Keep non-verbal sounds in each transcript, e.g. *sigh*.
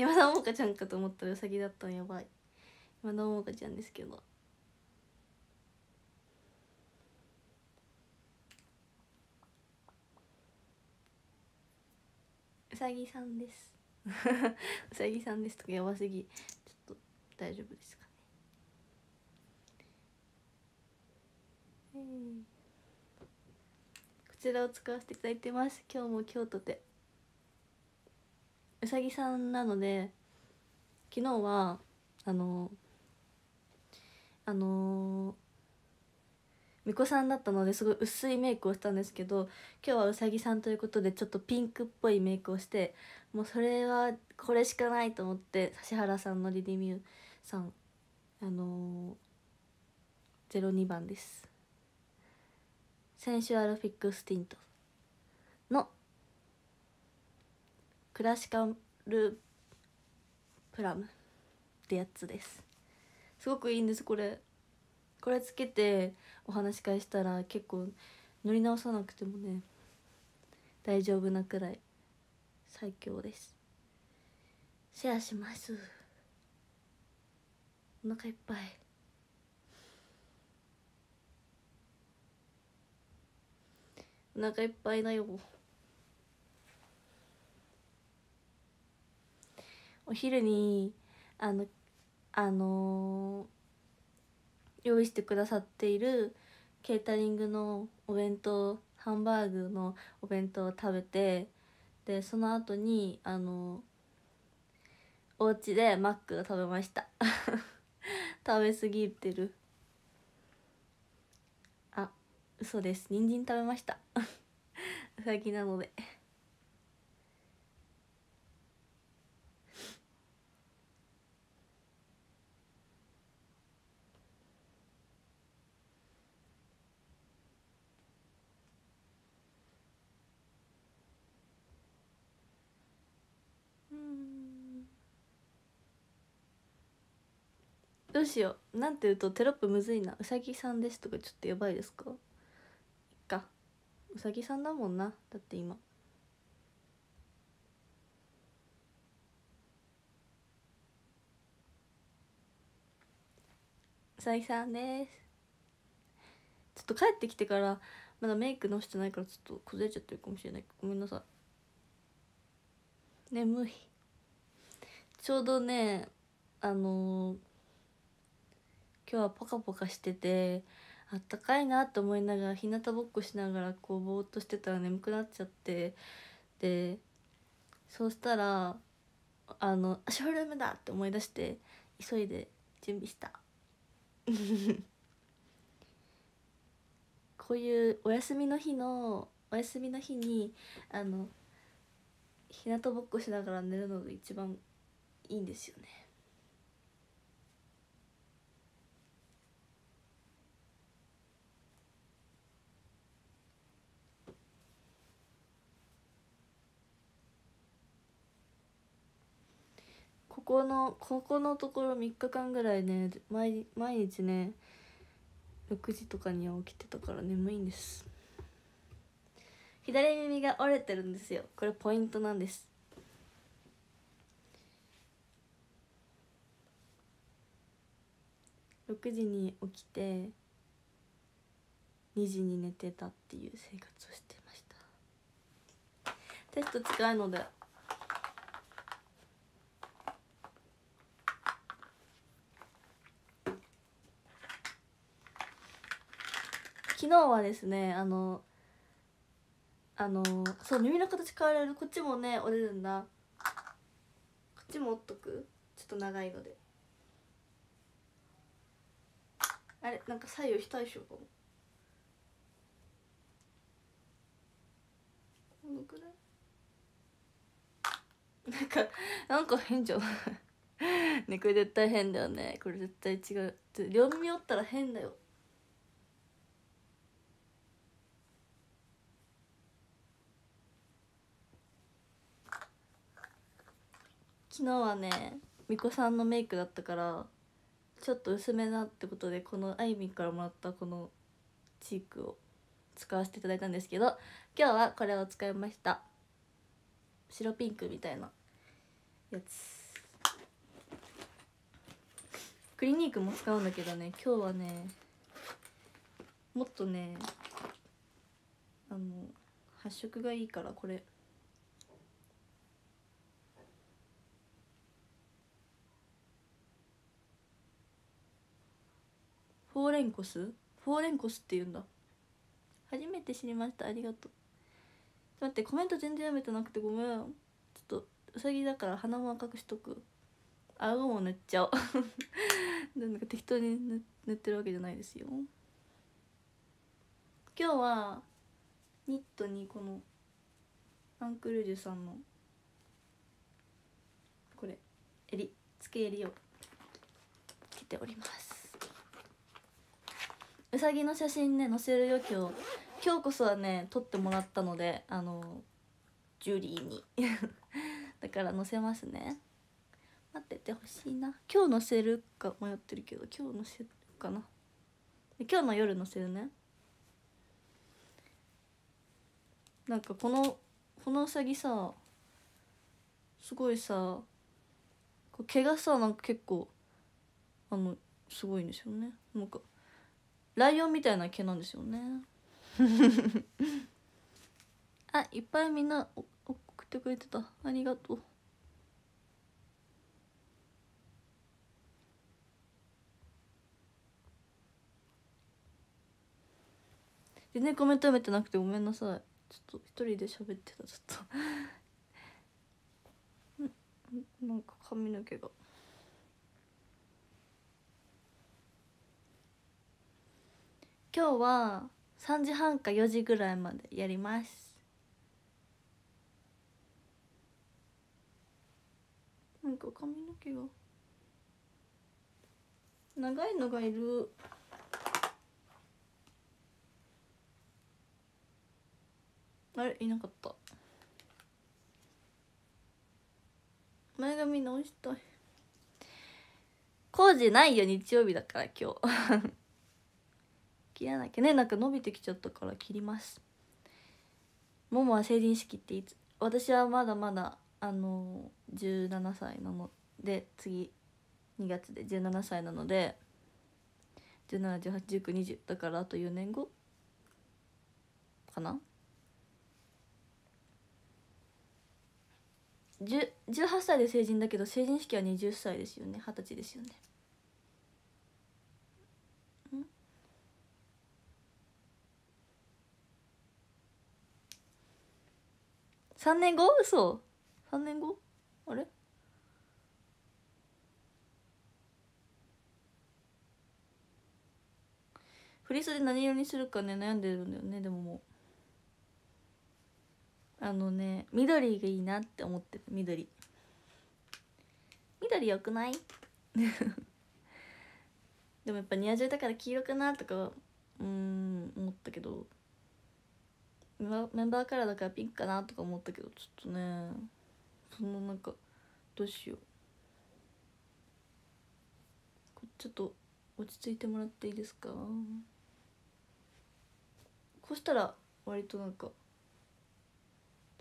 今田桃花ちゃんかと思ったらうさぎだったのやばい今田桃花ちゃんですけどうさぎさんですうさぎさんですとかやばすぎちょっと大丈夫ですかねこちらを使わせていただいてます今日も京都でうさぎさんなので昨日はあのあの巫女さんだったのですごい薄いメイクをしたんですけど今日はうさぎさんということでちょっとピンクっぽいメイクをしてもうそれはこれしかないと思って指原さんのリリミューさんあのー、02番ですセンシュアルフィックスティントのクラシカルプラムってやつですすごくいいんですこれこれつけてお話し会したら結構乗り直さなくてもね大丈夫なくらい最強ですシェアしますお腹いっぱいお腹いっぱいだよお昼にあのあのー、用意してくださっているケータリングのお弁当ハンバーグのお弁当を食べてでその後にあのお家でマックを食べました *laughs* 食べ過ぎてるあ嘘です人参食べました *laughs* 最近なのでどうしようなんて言うとテロップむずいなうさぎさんですとかちょっとやばいですかかうさぎさんだもんなだって今うさぎさんですちょっと帰ってきてからまだメイクのしてないからちょっと崩れちゃってるかもしれないごめんなさい眠いちょうどねあのー今日はポカポカしててあったかいなと思いながら日向ぼっこしながらこうぼーっとしてたら眠くなっちゃってでそうしたらあのショールームだって思い出して急いで準備した *laughs* こういうお休みの日のお休みの日にあの日向ぼっこしながら寝るのが一番いいんですよねここのここのところ3日間ぐらいね毎毎日ね6時とかには起きてたから眠いんです左耳が折れてるんですよこれポイントなんです6時に起きて2時に寝てたっていう生活をしてましたテスト近いので昨日はですねあのあのそう耳の形変われるこっちもね折れるんだこっちも折っとくちょっと長いのであれなんか左右非対称かもこのくらい *laughs* なんかなんか変じゃない *laughs* ねこれ絶対変だよねこれ絶対違う両耳折ったら変だよ昨日はねみこさんのメイクだったからちょっと薄めなってことでこのあいみんからもらったこのチークを使わせていただいたんですけど今日はこれを使いました白ピンクみたいなやつクリニークも使うんだけどね今日はねもっとねあの発色がいいからこれフォーレンコスフォーレンコスって言うんだ初めて知りましたありがとう待ってコメント全然読めてなくてごめんちょっとうさぎだから鼻も赤くしとく顎も塗っちゃおう *laughs* なんか適当に塗ってるわけじゃないですよ今日はニットにこのアンクルージュさんのこれ襟付け襟を着ておりますうさぎの写真ね載せるよ今日今日こそはね撮ってもらったのであのジュリーに *laughs* だから載せますね待っててほしいな今日載せるか迷ってるけど今日載せるかな今日の夜載せるねなんかこのこのうさぎさすごいさ毛がさなんか結構あのすごいんですよねなんかライオンみたいな毛なんですよね *laughs* あいっぱいみんな送ってくれてたありがとう全然コメント読めてなくてごめんなさいちょっと一人で喋ってたちょっと *laughs* なんか髪の毛が今日は3時半か4時ぐらいまでやりますなんか髪の毛が長いのがいるあれいなかった前髪直したい工事ないよ日曜日だから今日切らなきゃねなんか伸びてきちゃったから切りますももは成人式っていつ私はまだまだあのー、17歳なので次2月で17歳なので17181920だからあと4年後かな18歳で成人だけど成人式は20歳ですよね二十歳ですよね3年後嘘3年後あれ振り袖何色にするかね悩んでるんだよねでももうあのね緑がいいなって思ってる緑緑よくない *laughs* でもやっぱニア中だから黄色かなとかうん思ったけどメンバーカラーだからピンクかなとか思ったけどちょっとねそのなんかどうしようちょっと落ち着いてもらっていいですかこうしたら割となんか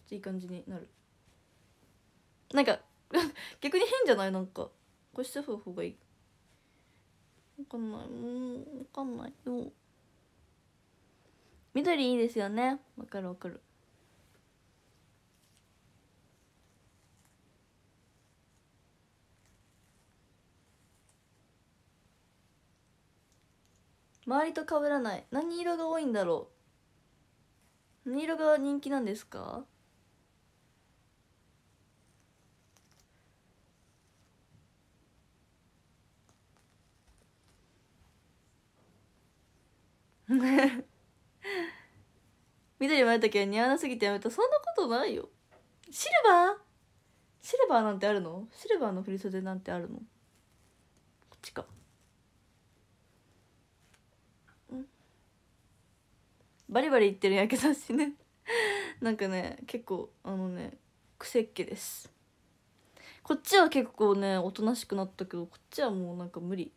いい感じになるなんか *laughs* 逆に変じゃないなんかこうした方がいいわかんないもうわかんないよ緑いいですよねわかるわかる周りと被らない何色が多いんだろう何色が人気なんですかね *laughs* 緑まゆたけは似合わなすぎてやめたそんなことないよシルバーシルバーなんてあるのシルバーの振り袖なんてあるのこっちかバリバリ言ってるやけだしね *laughs* なんかね結構あのね癖っ気ですこっちは結構ねおとなしくなったけどこっちはもうなんか無理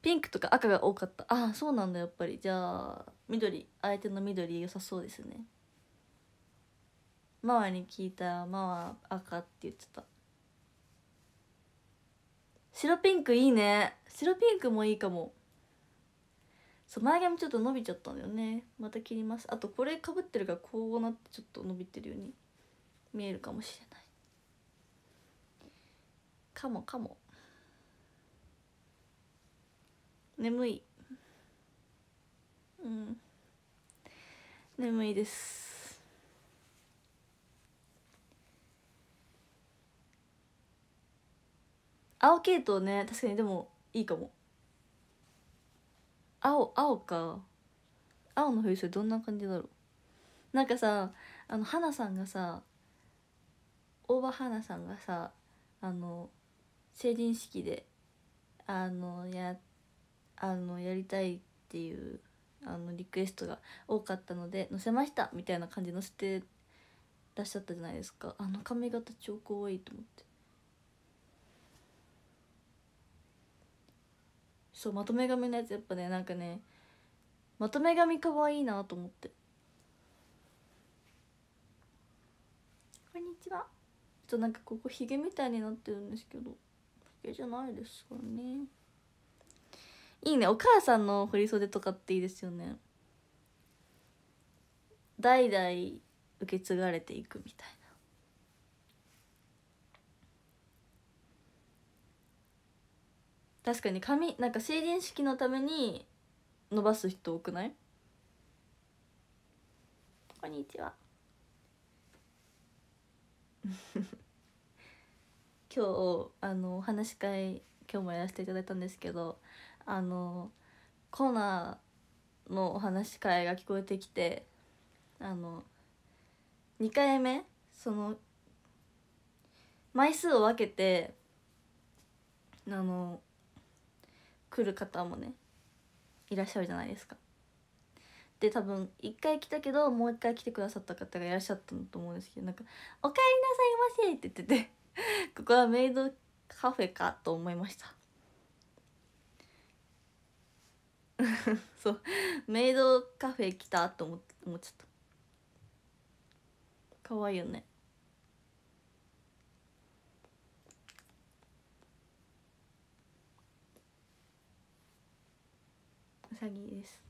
ピンクとか赤が多かったああそうなんだやっぱりじゃあ緑相手の緑良さそうですねママに聞いたらママ赤って言ってた白ピンクいいね白ピンクもいいかもそう前髪ちょっと伸びちゃったんだよねまた切りますあとこれかぶってるからこうなってちょっと伸びてるように見えるかもしれないかもかも眠いうん眠いです青系統ね確かにでもいいかも青青か青の冬そどんな感じだろうなんかさあの花さんがさ大場花さんがさあの成人式であのやっあのやりたいっていうあのリクエストが多かったので載せましたみたいな感じ載せてらっしゃったじゃないですかあの髪型超愛いと思ってそうまとめ髪のやつやっぱねなんかねまとめ髪かわいいなと思ってこんにちはちょっとなんかここひげみたいになってるんですけどひげじゃないですかねいいねお母さんの振り袖とかっていいですよね代々受け継がれていくみたいな確かに髪なんか成人式のために伸ばす人多くないこんにちは *laughs* 今日あのお話し会今日もやらせていただいたんですけどあのコーナーのお話し会が聞こえてきてあの2回目その枚数を分けてあの来る方もねいらっしゃるじゃないですか。で多分1回来たけどもう1回来てくださった方がいらっしゃったと思うんですけどなんか「おかえりなさいませ」って言っててここはメイドカフェかと思いました *laughs* そうメイドカフェ来たと思思っちゃった可愛いよねうさぎです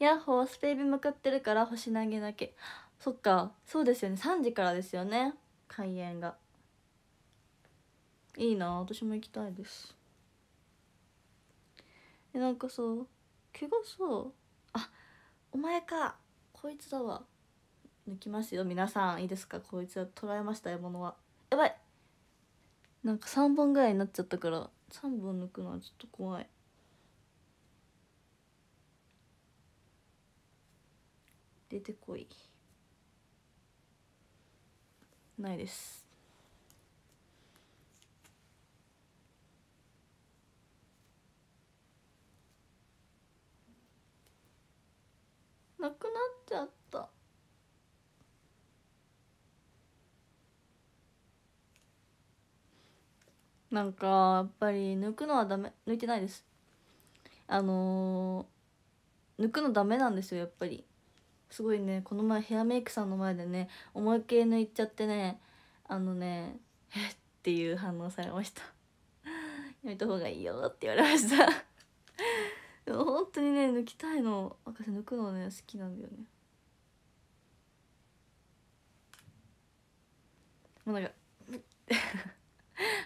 ヤッホースペイビ向かってるから星投げだけそっかそうですよね3時からですよね開演が。いいな私も行きたいですえなんかさ怪我さあお前かこいつだわ抜きますよ皆さんいいですかこいつは捉えました獲物はやばいなんか3本ぐらいになっちゃったから3本抜くのはちょっと怖い出てこいないですなくなっちゃったなんかやっぱり抜くのはダメ抜いてないですあのー、抜くのダメなんですよやっぱりすごいねこの前ヘアメイクさんの前でね思いっきり抜いちゃってねあのねえっていう反応されましたやめた方がいいよって言われました本当にね抜きたいの私抜くのね好きなんだよねもうなんか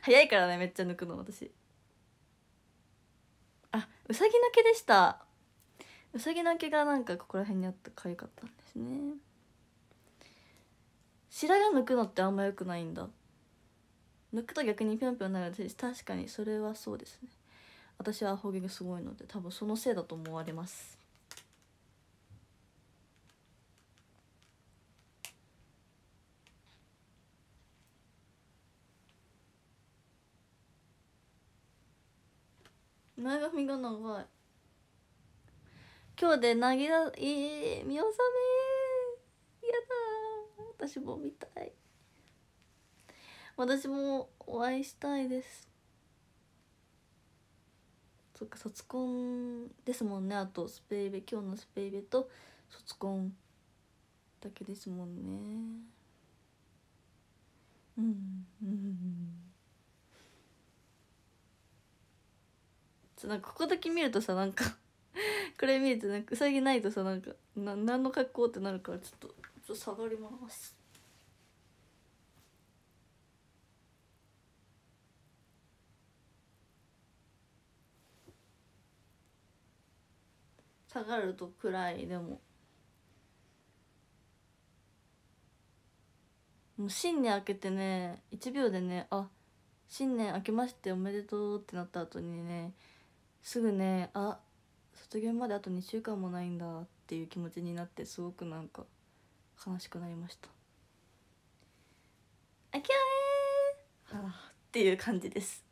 早いからねめっちゃ抜くの私あうさぎ抜けでしたうさぎ抜けがなんかここら辺にあったかゆかったんですね白髪抜くのってあんまよくないんだ抜くと逆にぴょんぴょんなるて、確かにそれはそうですね私はアホ毛がすごいので多分そのせいだと思われます前髪が長い今日でなぎだえー、見納めやだ私も見たい私もお会いしたいですそっか卒婚ですもんねあとスペイベ今日のスペイベと卒婚だけですもんねうんうんなんかここだけ見るとさなんか *laughs* これ見るとなんかうさぎないとさなんかな何の格好ってなるからちょっとちょっと下がります下がると暗いでももう新年明けてね1秒でねあ新年明けましておめでとうってなった後にねすぐねあ卒業まであと2週間もないんだっていう気持ちになってすごくなんか悲しくなりました「あきゃえっていう感じです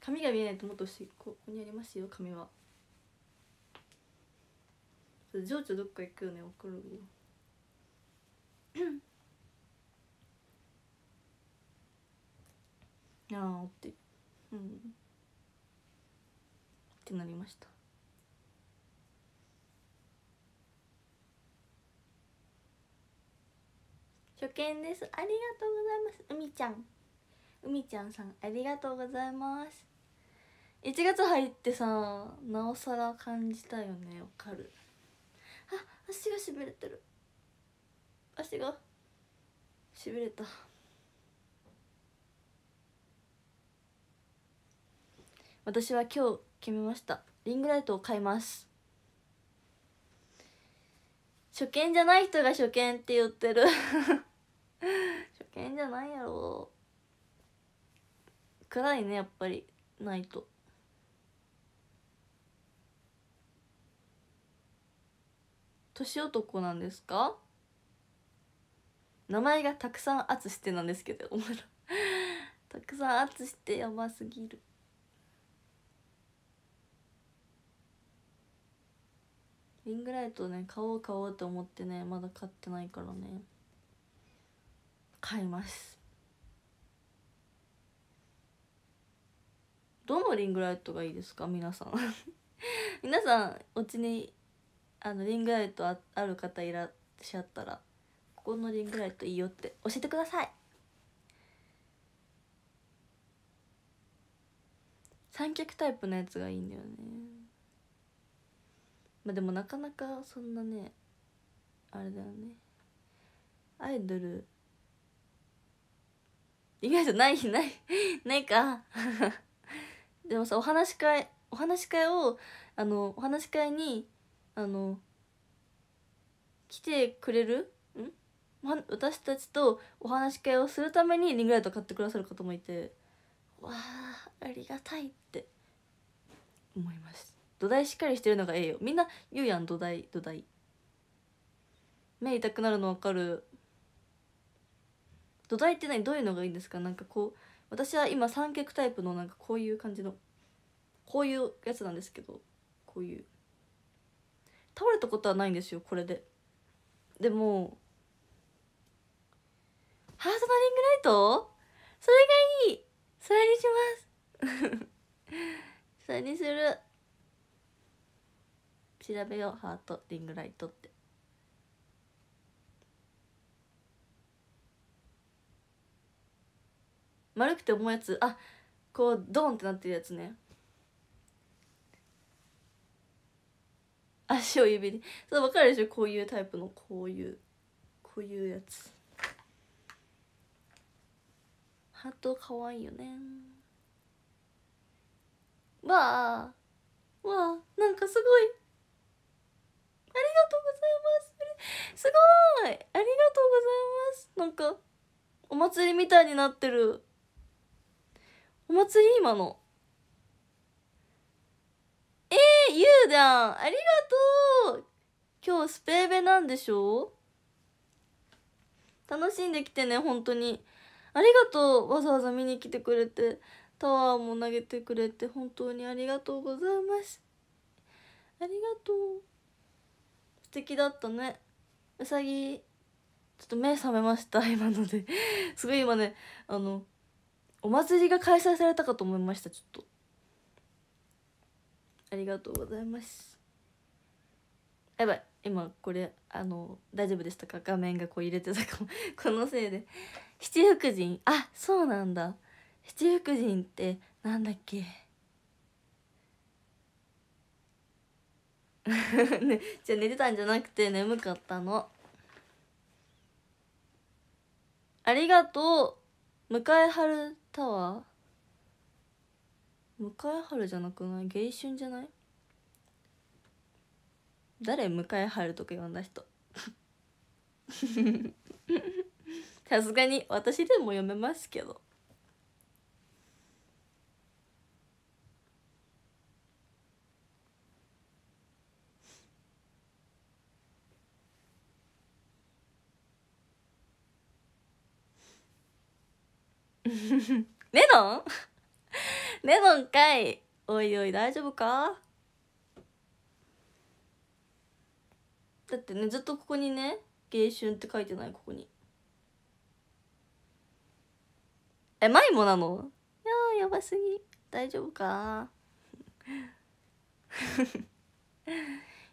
髪が見えないともっとし思ここにありますよ髪は情緒どっか行くよねわかるよ *coughs* ああってうんってなりました初見ですありがとうございますうみちゃんうみちゃんさんありがとうございます1月入ってさなおさら感じたよねわかるあ足がしびれてる足がしびれた私は今日決めましたリングライトを買います初見じゃない人が初見って言ってる *laughs* 初見じゃないやろ暗いねやっぱりないと年男なんですか名前がたくさんあつしてなんですけどお前ら *laughs* たくさんあつしてやばすぎるリングライトね買おう買おうと思ってねまだ買ってないからね買いますどのリングライトがいいですか皆さん *laughs* 皆さんお家にあのリングライトあある方いらっしゃったらここのリングライトいいよって教えてください三脚タイプのやつがいいんだよねまあでもなかなかそんなねあれだよねアイドル意外とない *laughs* ないないか *laughs* でもさお話し会お話し会をあのお話し会にあの来てくれるん、私たちとお話し会をするためにリングライト買ってくださる方もいてわあありがたいって思います土台しっかりしてるのがええよみんな言うやん土台土台目痛くなるの分かる土台って何どういうのがいいんですかなんかこう私は今三脚タイプのなんかこういう感じのこういうやつなんですけどこういう倒れたことはないんですよこれででもハートのリングライトそれがいいそれにします *laughs* それにする調べようハートリングライトって丸くて重いやつあこうドンってなってるやつね足を指でそう分かるでしょこういうタイプのこういうこういうやつハートかわいいよねわあわあなんかすごいありがとうございますすごいありがとうございますなんかお祭りみたいになってるお祭り今のゆうだんありがとう今日スペーベなんでしょ楽しんできてね本当にありがとうわざわざ見に来てくれてタワーも投げてくれて本当にありがとうございますありがとう素敵だったねうさぎちょっと目覚めました *laughs* 今のですごい今ねあのお祭りが開催されたかと思いましたちょっとありがとうございますやばい今これあの大丈夫でしたか画面がこう入れてたかも *laughs* このせいで七福神あそうなんだ七福神ってなんだっけ *laughs* ね、じゃあ寝てたんじゃなくて眠かったのありがとう向えい春タワー向井春じゃなくない芸春じゃない誰向井春とか呼んだ人 *laughs* さすがに私でも読めますけどメロンメロンかいおいおい大丈夫かだってねずっとここにね「芸春」って書いてないここにえマイモなのいややばすぎ大丈夫か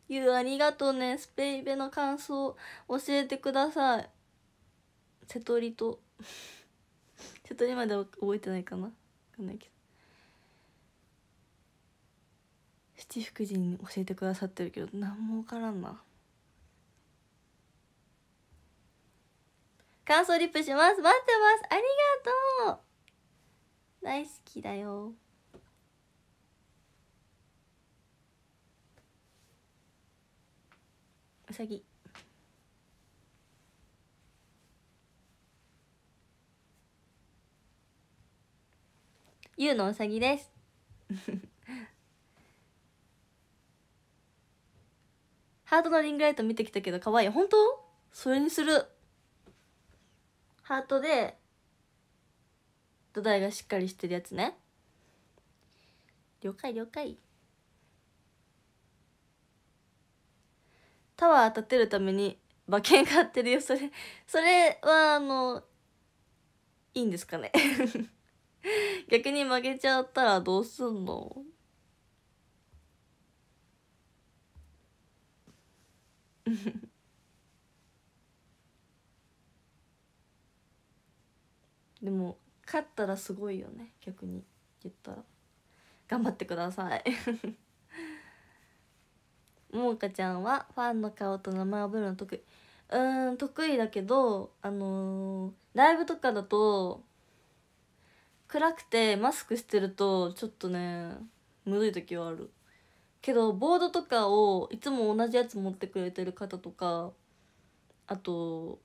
ゆ *laughs* うありがとうねスペイベの感想教えてください瀬戸りと *laughs* 瀬戸りまで覚えてないかな分かんないけど七福神に教えてくださってるけど何も分からんな感想リップします待ってますありがとう大好きだようさぎゆうのうさぎです *laughs* ハートのリングライト見てきたけど可愛い本当それにするハートで土台がしっかりしてるやつね了解了解タワー建てるために馬券買ってるよそれそれはあのいいんですかね *laughs* 逆に負けちゃったらどうすんの *laughs* でも勝ったらすごいよね逆に言ったら頑張ってくださいももかちゃんはファンの顔と名前を覚えるの得意うん得意だけどあのー、ライブとかだと暗くてマスクしてるとちょっとねむずい時はあるけどボードとかをいつも同じやつ持ってくれてる方とかあと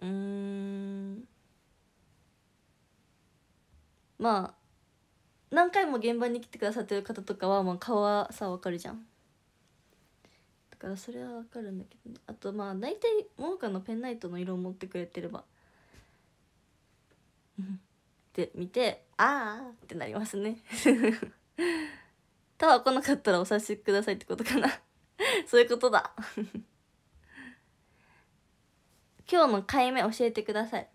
うんまあ何回も現場に来てくださってる方とかはまあ顔はさわかるじゃんだからそれはわかるんだけど、ね、あとまあ大体もかのペンライトの色を持ってくれてれば *laughs* って見てああってなりますね *laughs* タワー来なかったらお察しくださいってことかな *laughs* そういうことだ *laughs* 今日の解明教えてください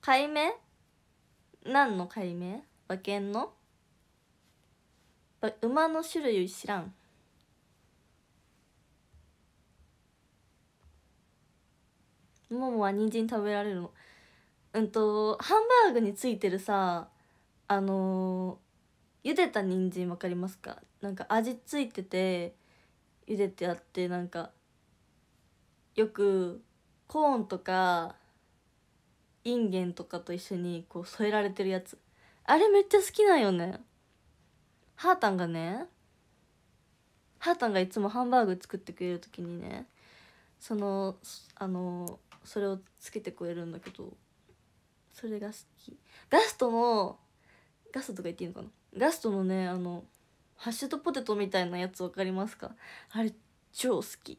解明何の解明馬券の馬の種類知らんももは人参食べられるのうんとハンバーグについてるさあの茹でた人参わかりますかなんか味ついてて茹でてあってなんかよくコーンとかインゲンとかと一緒にこう添えられてるやつあれめっちゃ好きなんよねハータンがねハータンがいつもハンバーグ作ってくれる時にねそのあのそれをつけてくれるんだけどそれが好きガストのガストとか言っていいのかなガストのねあのハッシュドポテトみたいなやつ分かりますかあれ超好き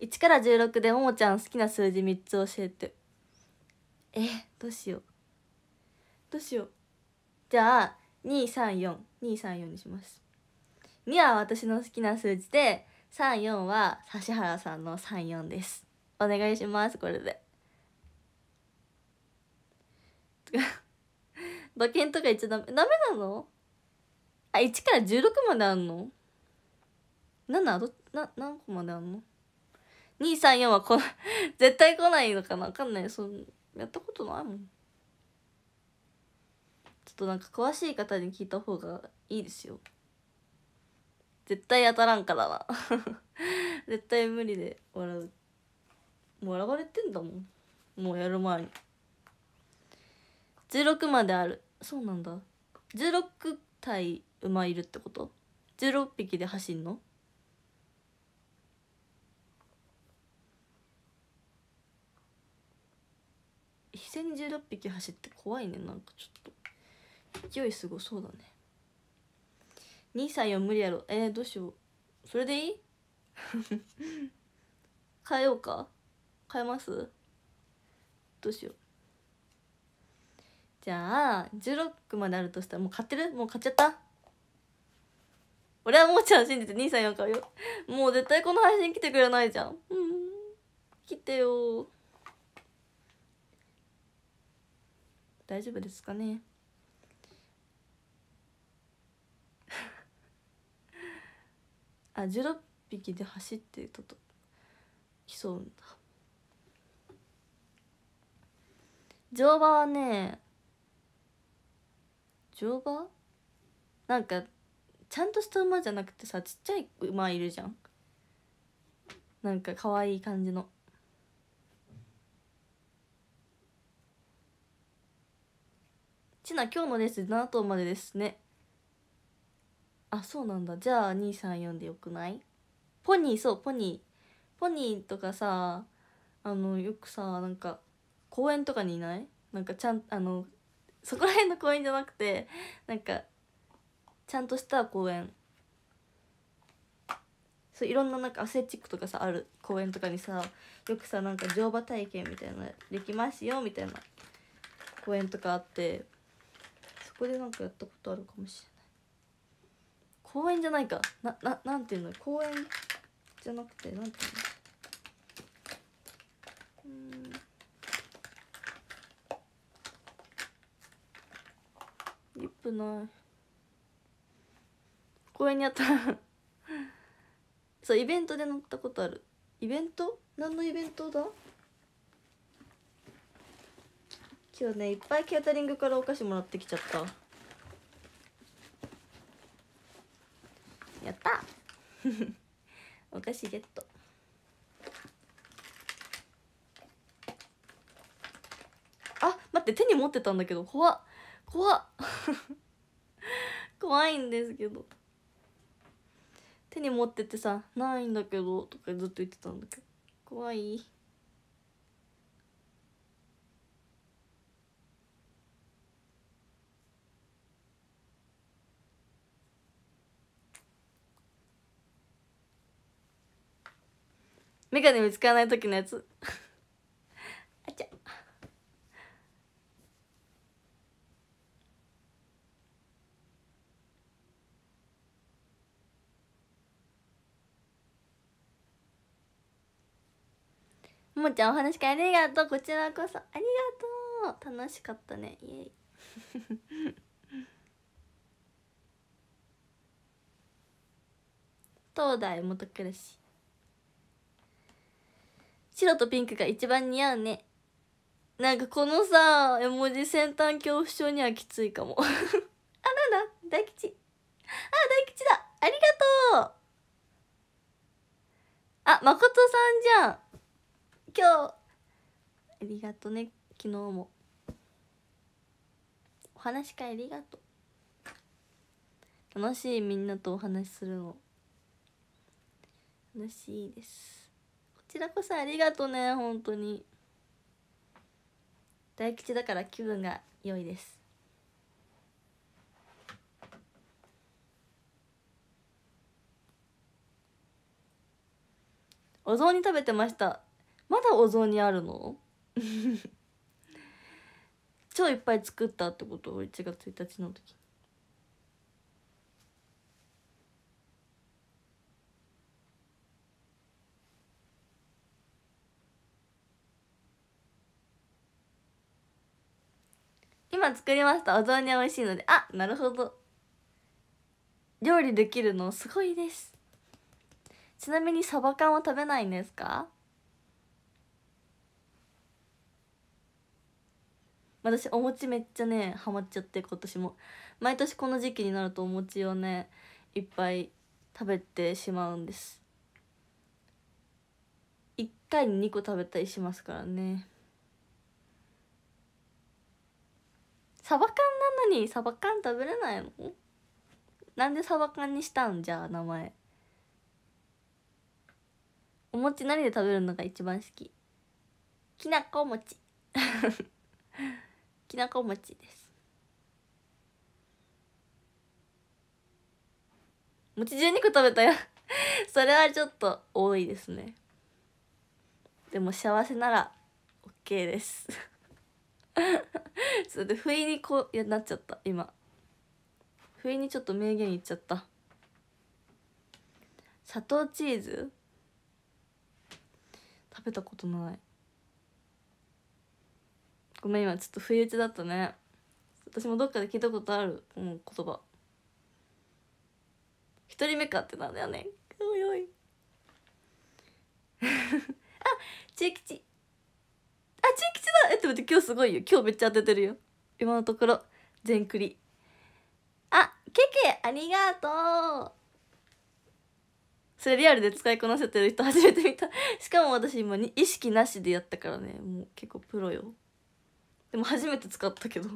1から16でももちゃん好きな数字3つ教えてえどうしようどうしようじゃあ234234にします2は私の好きな数字で34は指原さんの34ですお願いしますこれで馬券とか言っちゃダメダメなのあ1から16まであんの ?7 どな何個まであんの ?234 はこ *laughs* 絶対来ないのかなわかんないそやったことないもんちょっとなんか詳しい方に聞いた方がいいですよ絶対当たらんからな *laughs* 絶対無理で笑うもう笑われてんだもんもうやる前に16まであるそうなんだ16体馬いるってこと16匹で走んの一斉に16匹走って怖いねなんかちょっと勢いすごそうだね2歳は無理やろえー、どうしようそれでいい *laughs* 変えようか変えますどうしようじゃあ16まであるとしたらもう買ってるもう買っちゃった俺はもうちゃん信じてさんやんかよもう絶対この配信来てくれないじゃんうん来てよ大丈夫ですかね *laughs* あ16匹で走ってとと競うんだ乗馬はね乗馬なんかちゃんとした馬じゃなくてさちっちゃい馬いるじゃんなんか可愛い感じのちな今日のレース7頭までですねあそうなんだじゃあ234でよくないポニーそうポニーポニーとかさあのよくさなんか公園とかにいないなんかちゃんあのそこら辺の公園じゃなくてなんかちゃんとした公園そういろんななんかアレチックとかさある公園とかにさよくさなんか乗馬体験みたいなできますよみたいな公園とかあってそこでなんかやったことあるかもしれない公園じゃないかなななんていうの公園じゃなくてなんていうのうんリップない公園にあったそうイベントで乗ったことあるイベント何のイベントだ今日ねいっぱいケータリングからお菓子もらってきちゃったやった *laughs* お菓子ゲットあ待って手に持ってたんだけど怖っ怖っ *laughs* 怖いんですけど手に持っててさ「ないんだけど」とかずっと言ってたんだけど怖い眼鏡見つからない時のやつももちゃんお話会ありがとうこちらこそありがとう楽しかったねイエイ *laughs* 東大元暮らし白とピンクが一番似合うねなんかこのさ絵文字先端恐怖症にはきついかも *laughs* あなんだ大吉あ大吉だありがとうあ誠さんじゃん今日ありがとね昨日もお話会ありがとう楽しいみんなとお話しするの楽しいですこちらこそありがとね本当に大吉だから気分が良いですお雑煮食べてましたまだお雑煮あるの *laughs* 超いっぱい作ったってことを1月1日の時今作りましたお雑煮美味しいのであなるほど料理できるのすごいですちなみにサバ缶は食べないんですか私お餅めっちゃねハマっちゃって今年も毎年この時期になるとお餅をねいっぱい食べてしまうんです1回に2個食べたりしますからねサバ缶なのにサバ缶食べれないのなんでサバ缶にしたんじゃあ名前お餅何で食べるのが一番好ききなこ餅きなこ餅です餅十二個食べたよ *laughs* それはちょっと多いですねでも幸せなら OK です *laughs* それで不意にこうやなっちゃった今不意にちょっと名言言っちゃった砂糖チーズ食べたことないごめん今ちょっと不意打ちだったね私もどっかで聞いたことあるこの言葉一人目かってなんだよねおいおい *laughs* あ中吉あ中吉だえっと待って今日すごいよ今日めっちゃ当ててるよ今のところ全クリあケケありがとうそれリアルで使いこなせてる人初めて見たしかも私今に意識なしでやったからねもう結構プロよでも初めて使ったけど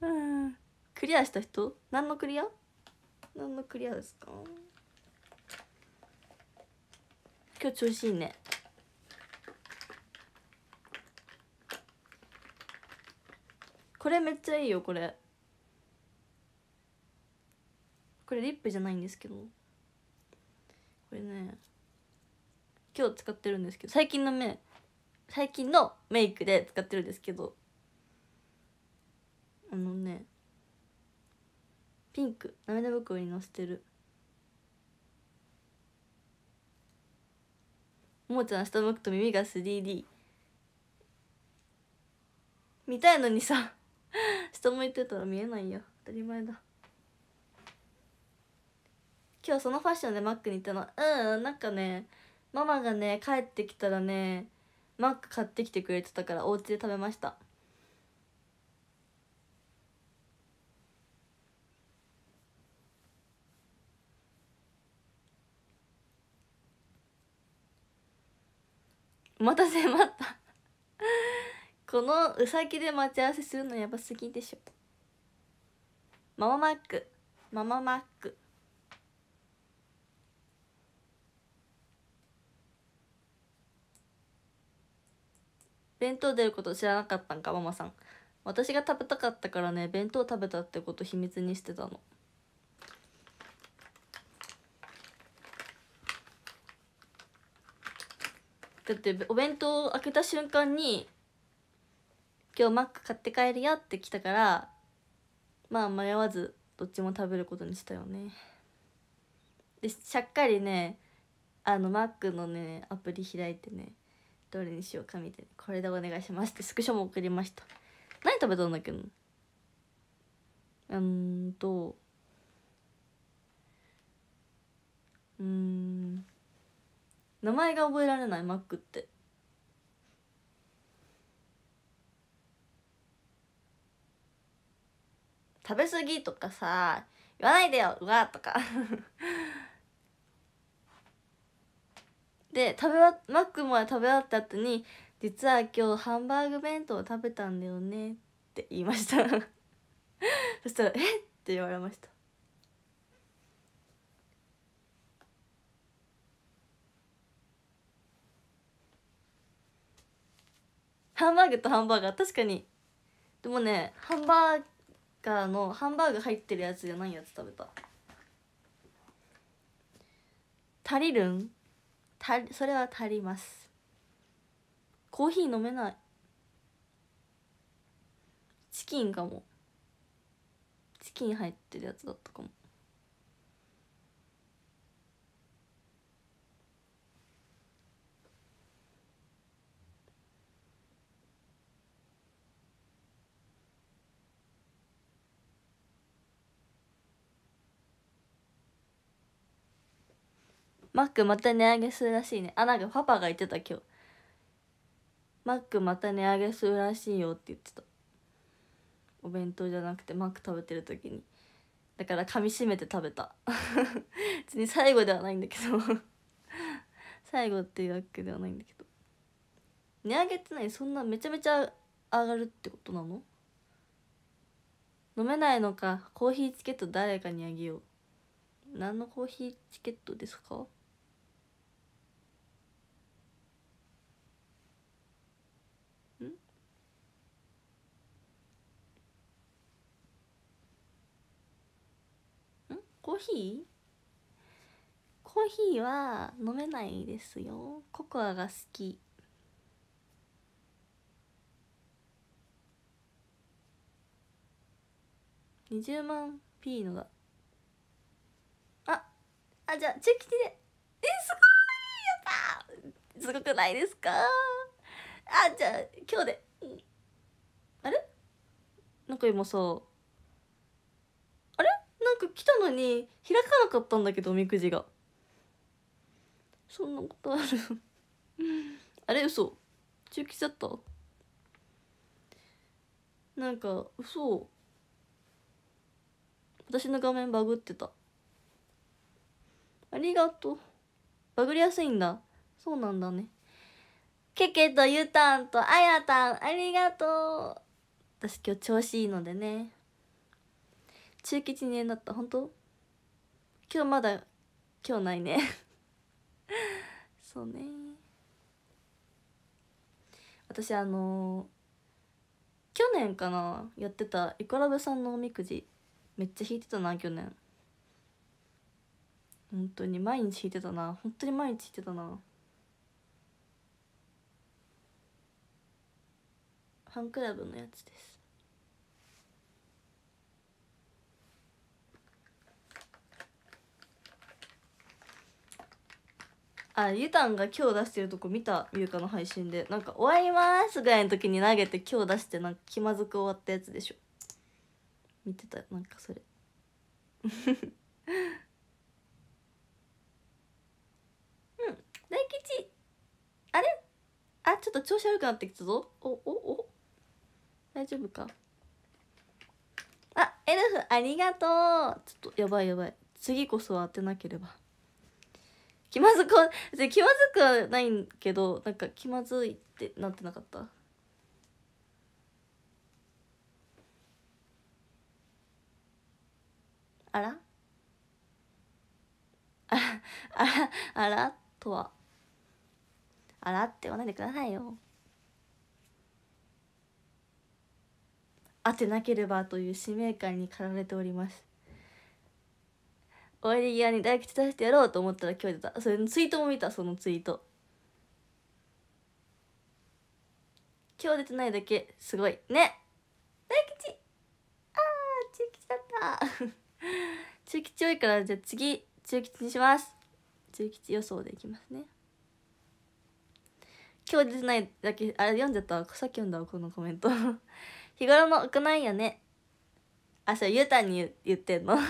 うんクリアした人何のクリア何のクリアですか今日調子いいねこれめっちゃいいよこれこれリップじゃないんですけどこれね今日使ってるんですけど最近の目最近のメイクで使ってるんですけどあのねピンク涙袋にのせてるももちゃん下向くと耳が 3D 見たいのにさ下向いてたら見えないよ当たり前だ今日そのファッションでマックに行ったのうんなんかねママがね帰ってきたらねマック買ってきてくれてたからお家で食べましたお待たせ待ったこのうさぎで待ち合わせするのやばすぎでしょマママックマママック弁当出ること知らなかったんかママさん私が食べたかったからね弁当食べたってこと秘密にしてたのだってお弁当を開けた瞬間に「今日マック買って帰るよ」って来たからまあ迷わずどっちも食べることにしたよねでしっかりねあのマックのねアプリ開いてねどれにしようかみたいなこれでお願いしますってスクショも送りました何食べたんだっけなうんとうん名前が覚えられないマックって食べ過ぎとかさ言わないでようわとかで食べマックまで食べ終わった後に「実は今日ハンバーグ弁当を食べたんだよね」って言いました *laughs* そしたら「えっ?」って言われましたハンバーグとハンバーガー確かにでもねハンバーガーのハンバーグ入ってるやつじゃないやつ食べた足りるんたそれは足りますコーヒー飲めないチキンかもチキン入ってるやつだったかもマックまた値上げするらしいねあなんかパパが言ってた今日マックまた値上げするらしいよって言ってたお弁当じゃなくてマック食べてる時にだから噛みしめて食べた *laughs* 別に最後ではないんだけど *laughs* 最後っていうわけではないんだけど値上げって何そんなめちゃめちゃ上がるってことなの飲めないのかコーヒーチケット誰かにあげよう何のコーヒーチケットですかコーヒーコーヒーは飲めないですよココアが好き20万ーのが。ああじゃあティでえすごいやったすごくないですかあじゃあ今日で、あれなんか今うなんか来たのに開かなかったんだけどおみくじがそんなことある *laughs* あれ嘘中ちゃったなんか嘘私の画面バグってたありがとうバグりやすいんだそうなんだねケケとゆたんとあやたんありがとう私今日調子いいのでね中吉2円だった本当今日まだ今日ないね *laughs* そうね私あのー、去年かなやってたイコラブさんのおみくじめっちゃ引いてたな去年本当に毎日引いてたな本当に毎日引いてたなファンクラブのやつですあゆたんが今日出してるとこ見たゆうかの配信でなんか「終わります」ぐらいの時に投げて今日出してなんか気まずく終わったやつでしょ見てたなんかそれ *laughs* うん大吉あれあちょっと調子悪くなってきたぞおおお大丈夫かあエルフありがとうちょっとやばいやばい次こそは当てなければ気まずく気まずくはないけどなんか気まずいってなってなかったあらあらあらあらとはあらって言わないでくださいよ当てなければという使命感に駆られております終わり際に大吉出してやろうと思ったら今日出たそれのツイートも見たそのツイート今日出てないだけすごいね大吉あー中吉だった *laughs* 中吉多いからじゃあ次中吉にします中吉予想でいきますね今日出てないだけあれ読んじゃったさっき読んだこのコメント *laughs* 日頃の行いやねあそうゆうたんに言ってんの *laughs*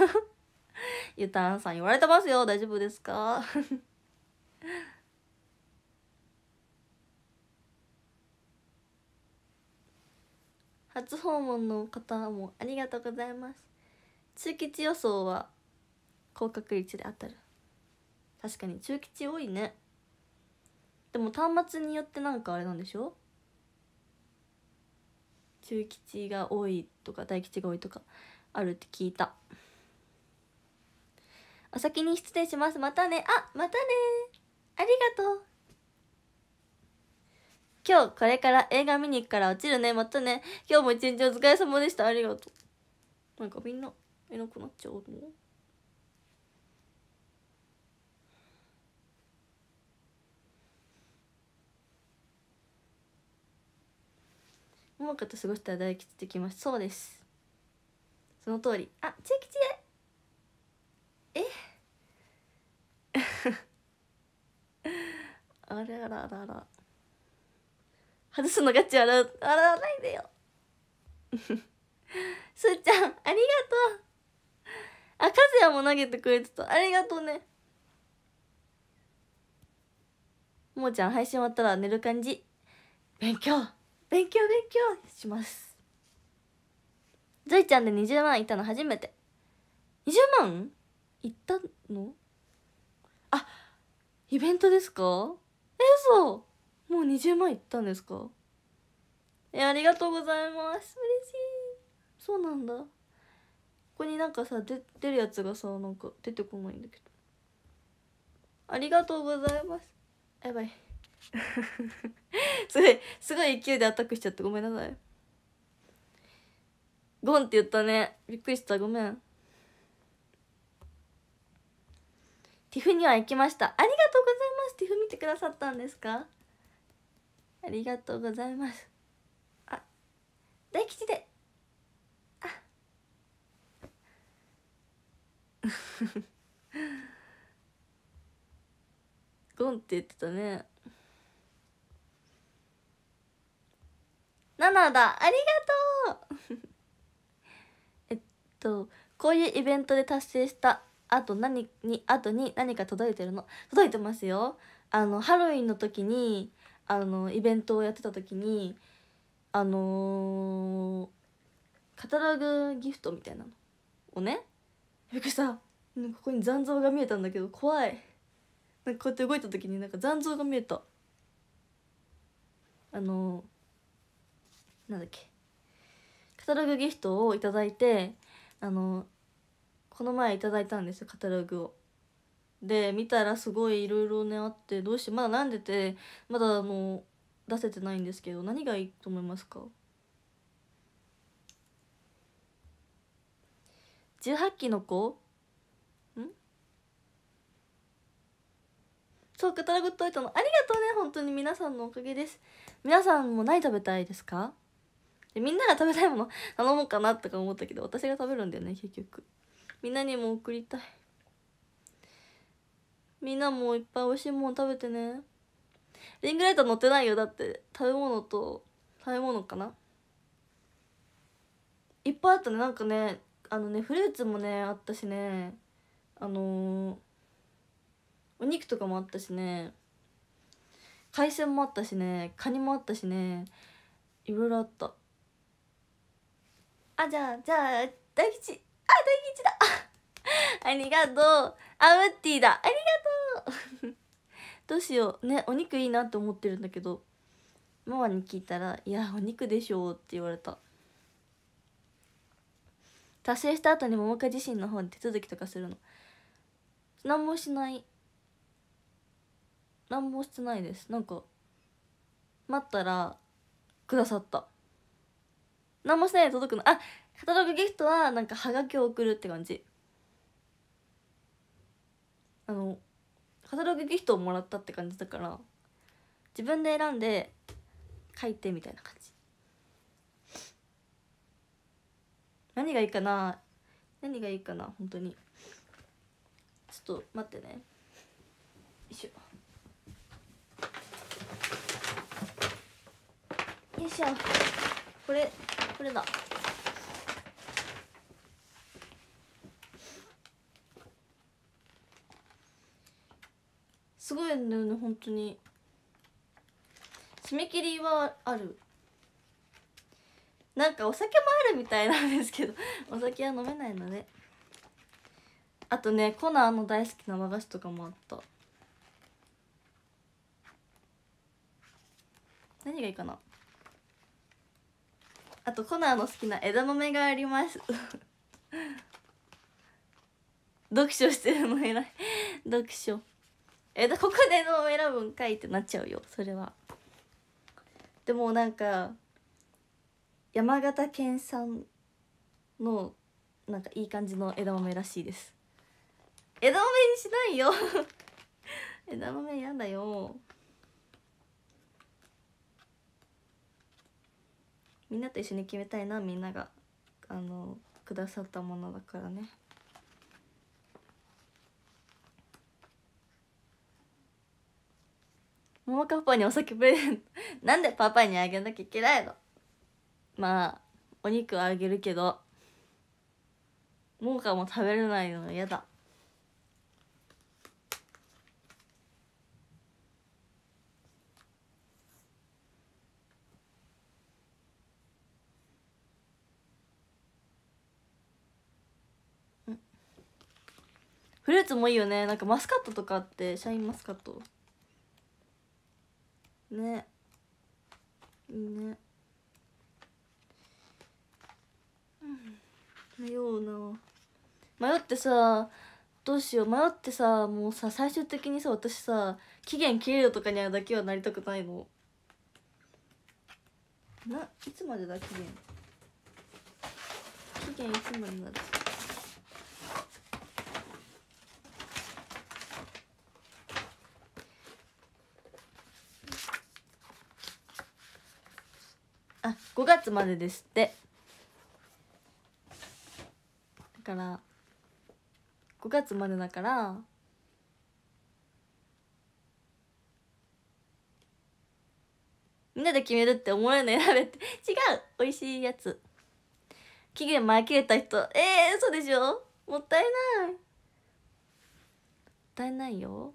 *laughs* ゆたんさん言われてますよ大丈夫ですか *laughs* 初訪問の方もありがとうございます中吉予想は高確率で当たる確かに中吉多いねでも端末によってなんかあれなんでしょ中吉が多いとか大吉が多いとかあるって聞いたお先に失礼しますまたねあまたねありがとう今日これから映画見に行くから落ちるねまたね今日も一日お疲れ様でしたありがとうなんかみんないなくなっちゃうの桃香と過ごしたら大吉ってきましたそうですその通りあチェキチェえあれ *laughs* あらあらあら外すのガチ笑う洗わないでよ *laughs* すーちゃんありがとうあかずやも投げてくれてたありがとうねもーちゃん配信終わったら寝る感じ勉強勉強勉強しますずいちゃんで20万いたの初めて20万行ったのあイベントですかえそうもう20万いったんですかえありがとうございます嬉しいそうなんだここになんかさ出出るやつがさなんか出てこないんだけどありがとうございますやばい *laughs* すごいすごい勢いでアタックしちゃってごめんなさいゴンって言ったねびっくりしたごめんティフには行きましたありがとうございますティフ見てくださったんですかありがとうございますあ大吉であ *laughs* ゴンって言ってたねナナだありがとう *laughs* えっとこういうイベントで達成したあと何にあとに何か届いてるの届いてますよあのハロウィンの時にあのイベントをやってた時にあのー、カタログギフトみたいなのをねよくさここに残像が見えたんだけど怖いなんかこうやって動いた時になんか残像が見えたあのー、なんだっけカタログギフトを頂いてあのーこの前いただいたんですよカタログを。で見たらすごいいろいろねあってどうしてまだ悩んでてまだあの出せてないんですけど何がいいと思いますか ?18 期の子んそうカタログ解いたのありがとうね本当に皆さんのおかげです皆さんも何食べたいですかでみんなが食べたいもの頼もうかなとか思ったけど私が食べるんだよね結局みんなにも送りたいみんなもいっぱい美味しいもの食べてねリングライト乗ってないよだって食べ物と食べ物かないっぱいあったねなんかねあのねフルーツもねあったしねあのー、お肉とかもあったしね海鮮もあったしねカニもあったしねいろいろあったあじゃあじゃあ大吉あ、大吉だありがとうあウッディだありがとうどうしようねお肉いいなって思ってるんだけどママに聞いたら「いやお肉でしょ」って言われた達成した後に桃花自身の方に手続きとかするの何もしない何もしてないですなんか待ったらくださった何もしないで届くのあカタログギフトはなんかハガキを送るって感じあのカタログギフトをもらったって感じだから自分で選んで書いてみたいな感じ何がいいかな何がいいかな本当にちょっと待ってねよいしょよいしょこれこれだすごいんだよね本当に締め切りはあるなんかお酒もあるみたいなんですけど *laughs* お酒は飲めないのであとねコナーの大好きな和菓子とかもあった何がいいかなあとコナーの好きな枝豆があります *laughs* 読書してるの偉い読書えここでー選ぶんかいってなっちゃうよそれはでもなんか山形県産のなんかいい感じの枝豆らしいです枝豆にしないよ *laughs* 枝豆嫌だよみんなと一緒に決めたいなみんながあのくださったものだからねもかっぱにお酒プレゼント *laughs* なんでパパにあげなきゃいけないのまあお肉はあげるけどももかも食べれないの嫌だフルーツもいいよねなんかマスカットとかあってシャインマスカットねいいねうん迷うな迷ってさどうしよう迷ってさもうさ最終的にさ私さ期限切れるとかにはだけはなりたくないのないつまでだ期限期限いつまでなんです5月までですってだから5月までだからみんなで決めるって思えなの選べって違う美味しいやつ期限前切れた人ええー、嘘でしょもったいないもったいないよ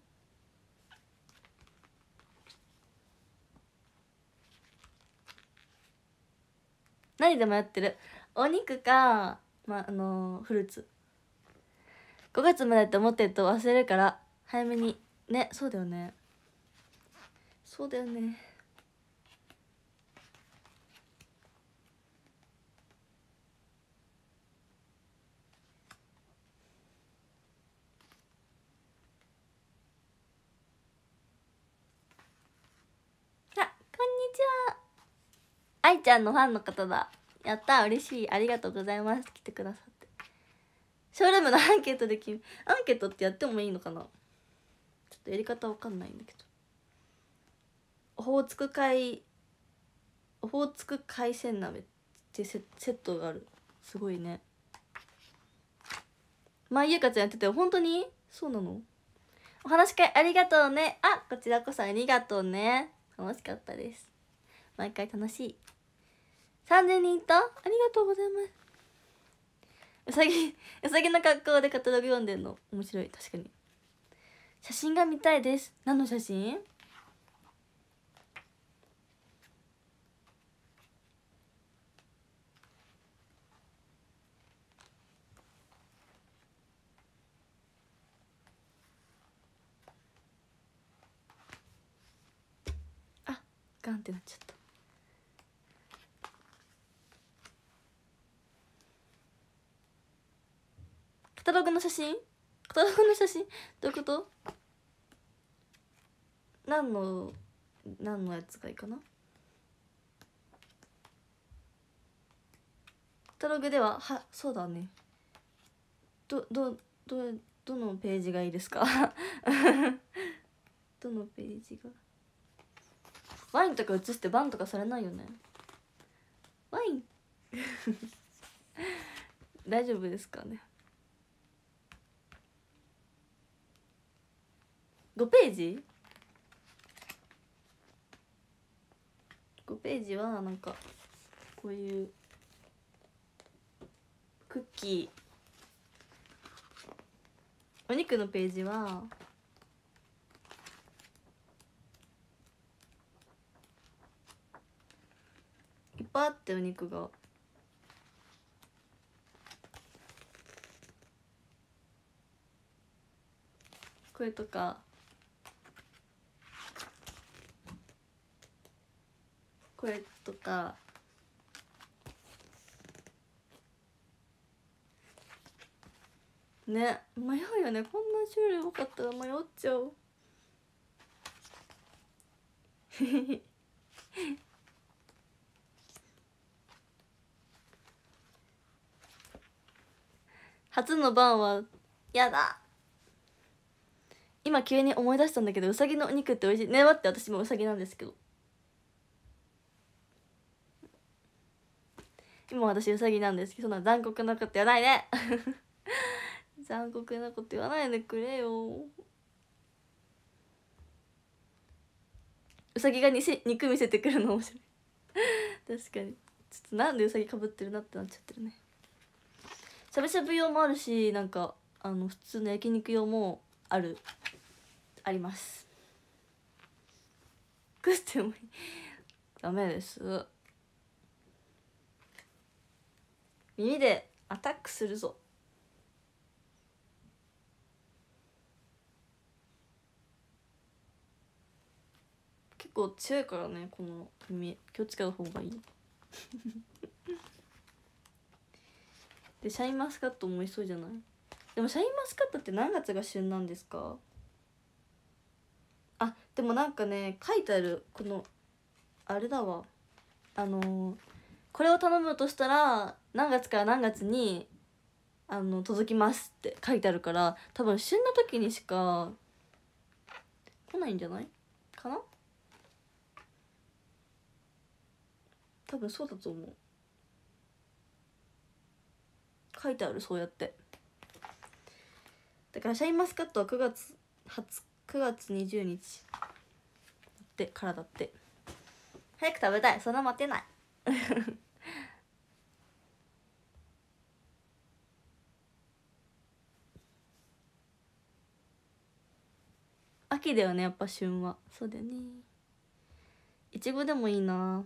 何で迷ってるお肉か、ま、あのー、フルーツ5月までって思ってると忘れるから早めにねそうだよねそうだよねあこんにちは愛ちゃんのファンの方だやった嬉しいありがとうございます来てくださってショールームのアンケートできアンケートってやってもいいのかなちょっとやり方わかんないんだけどオホーツク海オホーツク海鮮鍋ってセットがあるすごいねまあゆうかちゃんやってて本当にそうなのお話し会ありがとうねあこちらこそありがとうね楽しかったです毎回楽しい30人いたありがとうございますうさぎ *laughs* うさぎの格好でカタログ読んでんの面白い確かに写真が見たいです何の写真あガンってなっちゃったカタログの写真カタログの写真どういうこと何の何のやつがいいかなカタログでははそうだねどどどどのページがいいですか *laughs* どのページがワインとか写してバンとかされないよねワイン *laughs* 大丈夫ですかね5ページ ?5 ページはなんかこういうクッキーお肉のページはぱいってお肉が。これとかこれとかね迷うよねこんな種類多かったら迷っちゃう *laughs* 初の晩はやだ今急に思い出したんだけどうさぎのお肉って美味しいね待って私もうさぎなんですけど今私うさぎなんですけどそんな残酷なこと言わないで *laughs* 残酷なこと言わないでくれようさぎがにせ肉見せてくるの面白い *laughs* 確かにちょっとなんでうさぎかぶってるなってなっちゃってるねしゃぶしゃぶ用もあるしなんかあの普通の焼肉用もあるあります食ってもいいダメです耳でアタックするぞ結構強いからねこの耳気をつけた方がいい *laughs* でシャインマスカットも美味しそうじゃないでもシャインマスカットって何月が旬なんですかあでもなんかね書いてあるこのあれだわあのーこれを頼むとしたら何月から何月にあの届きますって書いてあるから多分旬の時にしか来ないんじゃないかな多分そうだと思う書いてあるそうやってだからシャインマスカットは9月20 9月20日ってからだって早く食べたいそんな待てない *laughs* 秋だよねやっぱ旬はそうだよねいちごでもいいな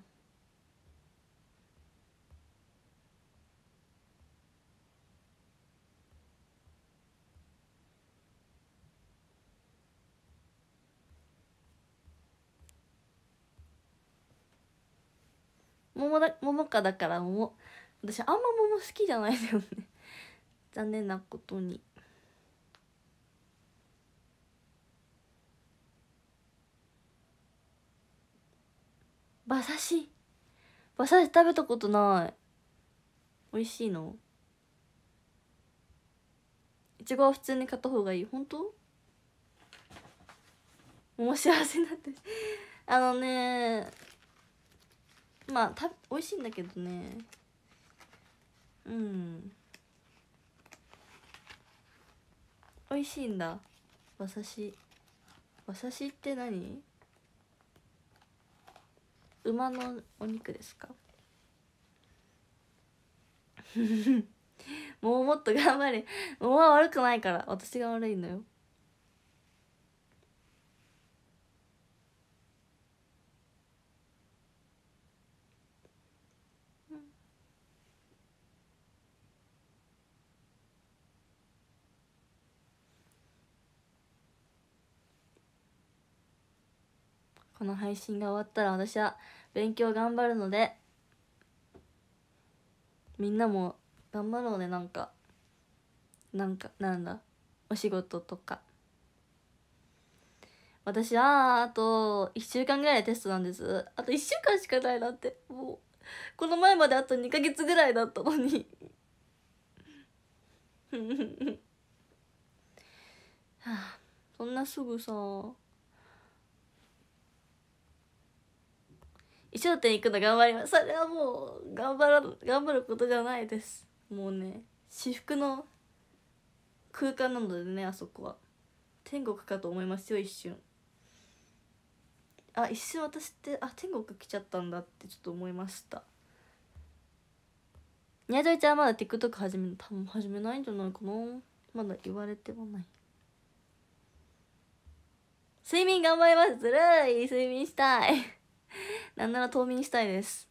桃だ桃かだから桃私あんま桃好きじゃないですよね *laughs* 残念なことに馬刺し馬刺し食べたことない美味しいのいちごは普通に買った方がいい本当もう幸せになってあのねまあた美味しいんだけどねうん美味しいんだ馬刺し馬刺しって何馬のお肉ですかもうもっと頑張れもう悪くないから私が悪いのよこの配信が終わったら私は勉強頑張るのでみんなも頑張ろうねなんかなんかなんだお仕事とか私はあと1週間ぐらいテストなんですあと1週間しかないなんてもうこの前まであと2ヶ月ぐらいだったのにはあそんなすぐさ一応店行くの頑張りますそれはもう頑張ら頑張ることじゃないですもうね至福の空間なのでねあそこは天国かと思いますよ一瞬あ一瞬私ってあ天国来ちゃったんだってちょっと思いましたにゃじいちゃんまだ TikTok 始め多分始めないんじゃないかなまだ言われてはない睡眠頑張りますずるい睡眠したい *laughs* なんなら冬眠したいです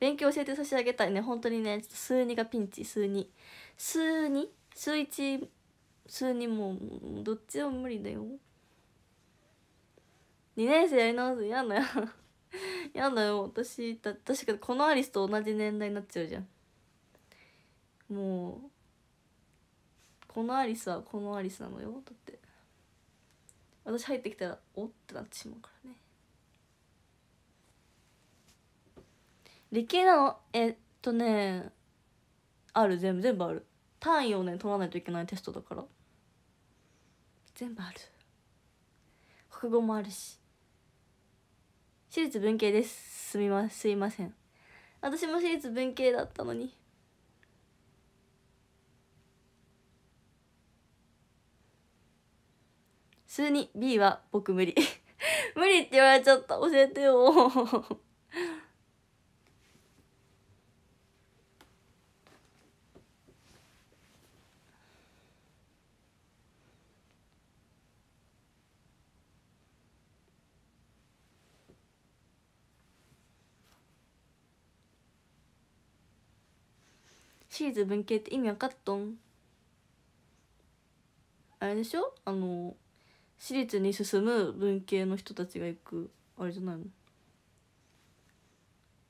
勉強教えて差し上げたいね本当にねちょっと数2がピンチ数2数2数1数2もどっちも無理だよ2年生やり直す嫌だよ嫌だ *laughs* よ私た、確かこのアリスと同じ年代になっちゃうじゃんもうこのアリスはこのアリスなのよだって私入ってきたらおってなってしまうからね理系なのえっとねある全部全部ある単位をね取らないといけないテストだから全部ある国語もあるし私立文系ですすみますいません私も私立文系だったのに数に B は僕無理 *laughs* 無理って言われちゃった教えてよシーズ文系って意味分かっとんあれでしょあの私立に進む文系の人たちが行くあれじゃないの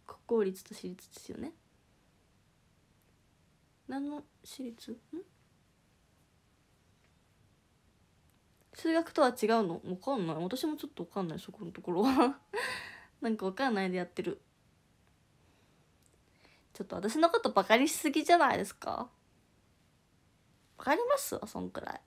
国公立と私立ですよね何の私立ん数学とは違うの分かんない私もちょっと分かんないそこのところは *laughs* なんか分かんないでやってるちょっと私のことバカにしすぎじゃないですかわかりますそんくらい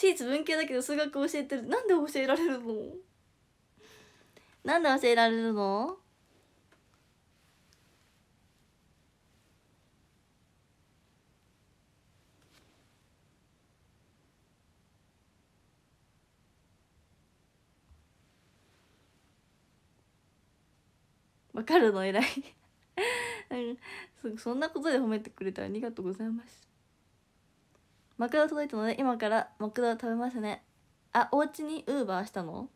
私立文系だけど数学教えてるなんで教えられるのなんで教えられるのわかるの偉いう *laughs* ん、そそんなことで褒めてくれてありがとうございますマ枕届いたので今からマクド食べますねあお家にウーバーしたの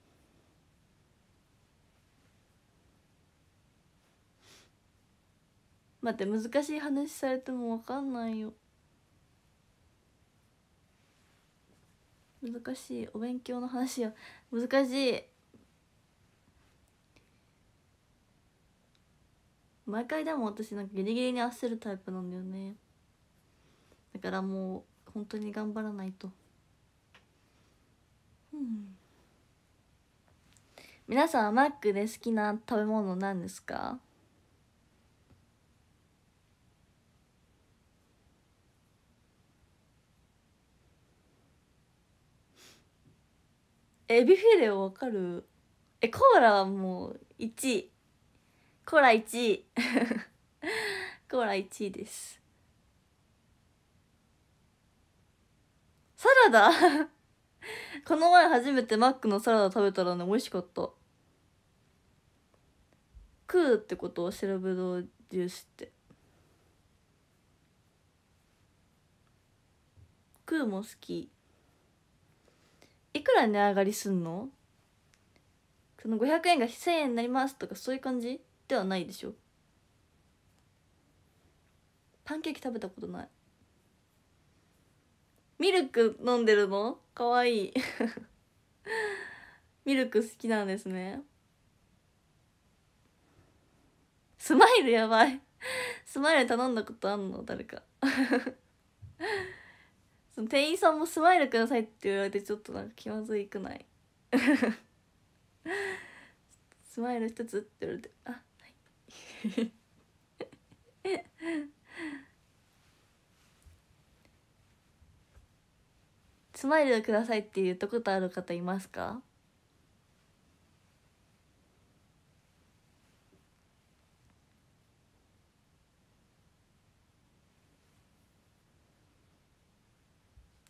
待って難しい話されても分かんないよ難しいお勉強の話よ難しい毎回でも私なんかギリギリに焦るタイプなんだよねだからもう本当に頑張らないとうん皆さんはマックで好きな食べ物なんですかエビフィレオわかるえコーラはもう1位コーラ1位 *laughs* コーラ1位ですサラダ *laughs* この前初めてマックのサラダ食べたらね美味しかったクーってこと白ぶどうジュースってクーも好きいくら値上がりすんのその500円が1000円になりますとかそういう感じではないでしょパンケーキ食べたことないミルク飲んでるの可愛いい *laughs* ミルク好きなんですねスマイルやばいスマイル頼んだことあんの誰か *laughs* その店員さんもスマイルくださいって言われてちょっとなんか気まずいくない *laughs* スマイル一つって言われてあはいスマイルくださいって言ったことある方いますか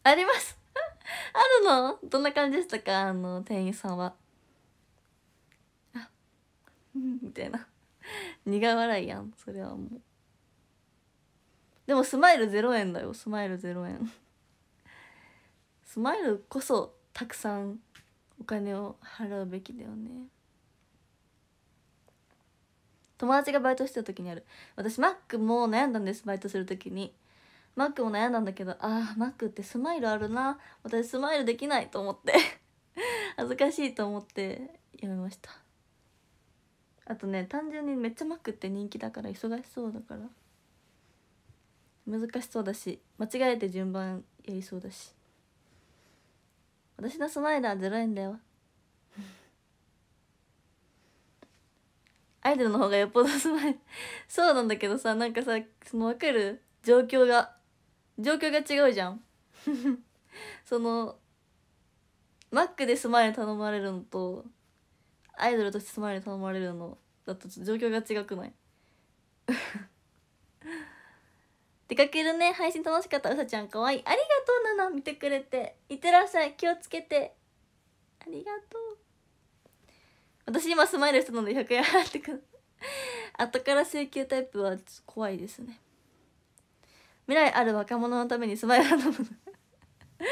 あります *laughs* あるのどんな感じでしたかあの店員さんはあ *laughs* みたいな苦笑いやんそれはもうでもスマイル0円だよスマイル0円スマイルこそたくさんお金を払うべきだよね友達がバイトしてた時にある私マックも悩んだんですバイトする時にマックも悩んだんだけどああマックってスマイルあるな私スマイルできないと思って *laughs* 恥ずかしいと思ってやめましたあとね単純にめっちゃマックって人気だから忙しそうだから難しそうだし間違えて順番やりそうだし私のスマイルはゼロ円だよアイドルの方がよっぽどスマイルそうなんだけどさなんかさその分かる状況が状況が違うじゃん *laughs* そのマックでスマイル頼まれるのとアイドルとしてスマイル頼まれるのだと状況が違くない出かけるね配信楽しかったうさちゃんかわいいありがとうなの見てくれていってらっしゃい気をつけてありがとう私今スマイルしたので100円払ってくる *laughs* 後から請求タイプは怖いですね未来ある若者のためにスマイル頼む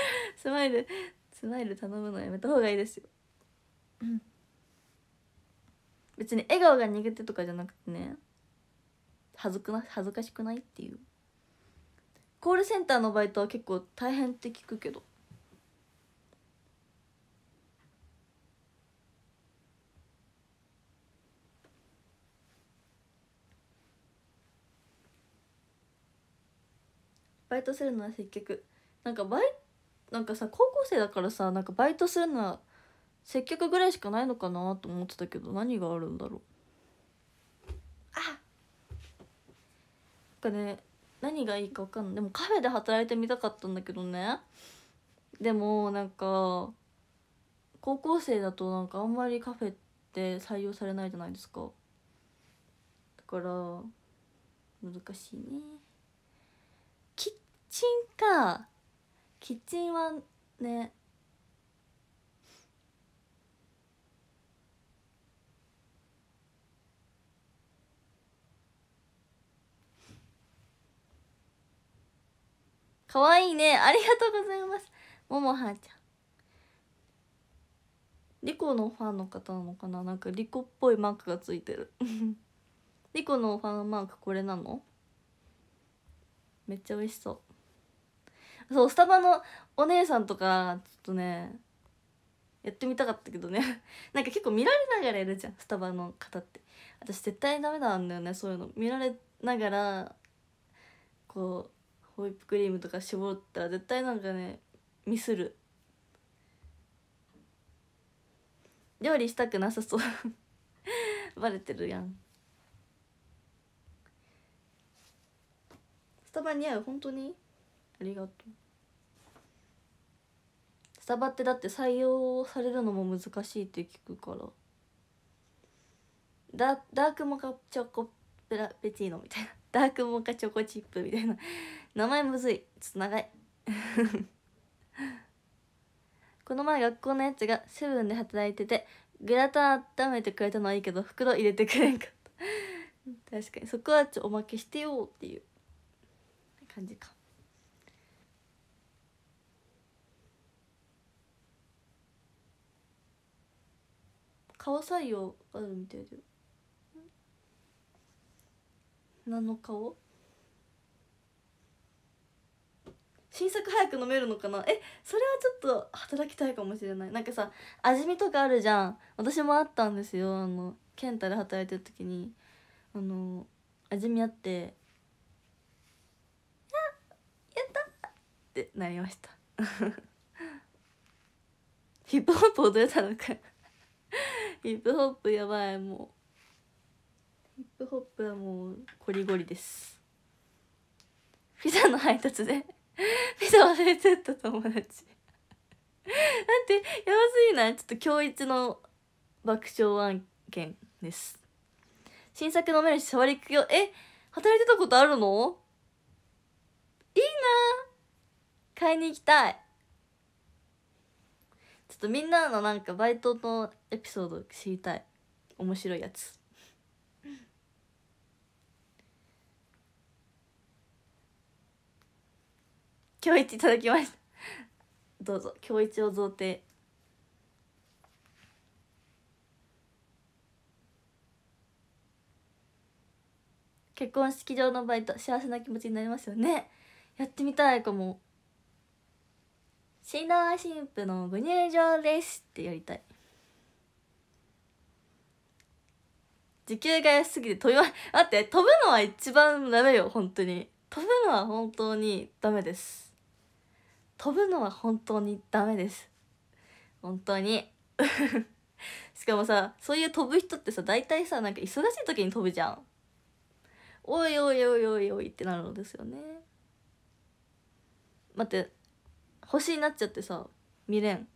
*laughs* スマイルスマイル頼むのやめた方がいいですようん別に笑顔が苦手とかじゃなくてね恥ずくな恥ずかしくないっていうコールセンターのバイトは結構大変って聞くけどバイトするのは接客なんかバイなんかさ高校生だからさなんかバイトするのは接客ぐらいしかないのかなと思ってたけど何があるんだろうあなんかね何がいいか分かんないでもカフェで働いてみたかったんだけどねでもなんか高校生だとなんかあんまりカフェって採用されないじゃないですかだから難しいねキッチンかキッチンはねかわいいねありがとうございますももはちゃんリコのファンの方なのかななんかリコっぽいマークがついてる *laughs* リコのファンマークこれなのめっちゃ美味しそうそうスタバのお姉さんとかちょっとねやってみたかったけどね *laughs* なんか結構見られながらやるじゃんスタバの方って私絶対ダメなんだよねそういうの見られながらこうホイップクリームとか絞ったら絶対なんかねミスる料理したくなさそう *laughs* バレてるやんスタバ似合う本当にありがとうスタバってだって採用されるのも難しいって聞くからダダークモカチョコペラペチーノみたいなダークモカチョコチップみたいな名前むずいちょっと長い *laughs* この前学校のやつがセブンで働いててグラタン温めてくれたのはいいけど袋入れてくれんかった確かにそこはちょっとおまけしてよっていう感じか顔採用あるみたいだよ何の顔新作早く飲めるのかなえそれはちょっと働きたいかもしれないなんかさ味見とかあるじゃん私もあったんですよあの健太で働いてる時にあの味見あって「あやった!」ってなりました *laughs* ヒップホップ踊れたのか *laughs* ヒップホップやばいもうヒップホップはもうこりごりですピザの配達で *laughs* ピザ忘れてった友達なんてやばすぎないちょっと今日一の爆笑案件です新作飲めるし触りくよえ働いてたことあるのいいな買いに行きたいちょっとみんなのなんかバイトのエピソード知りたい面白いやつ今日一いただきましたどうぞ今日一を贈呈結婚式場のバイト幸せな気持ちになりますよねやってみたいかも新郎新婦のご入場ですってやりたい時給が安すぎて飛びま待って飛ぶのは一番ダメよ本当に飛ぶのは本当にダメです飛ぶのは本当にダメです本当に *laughs* しかもさそういう飛ぶ人ってさ大体さなんか忙しい時に飛ぶじゃんおいおいおいおいおいってなるのですよね待って星になっちゃってさ見れん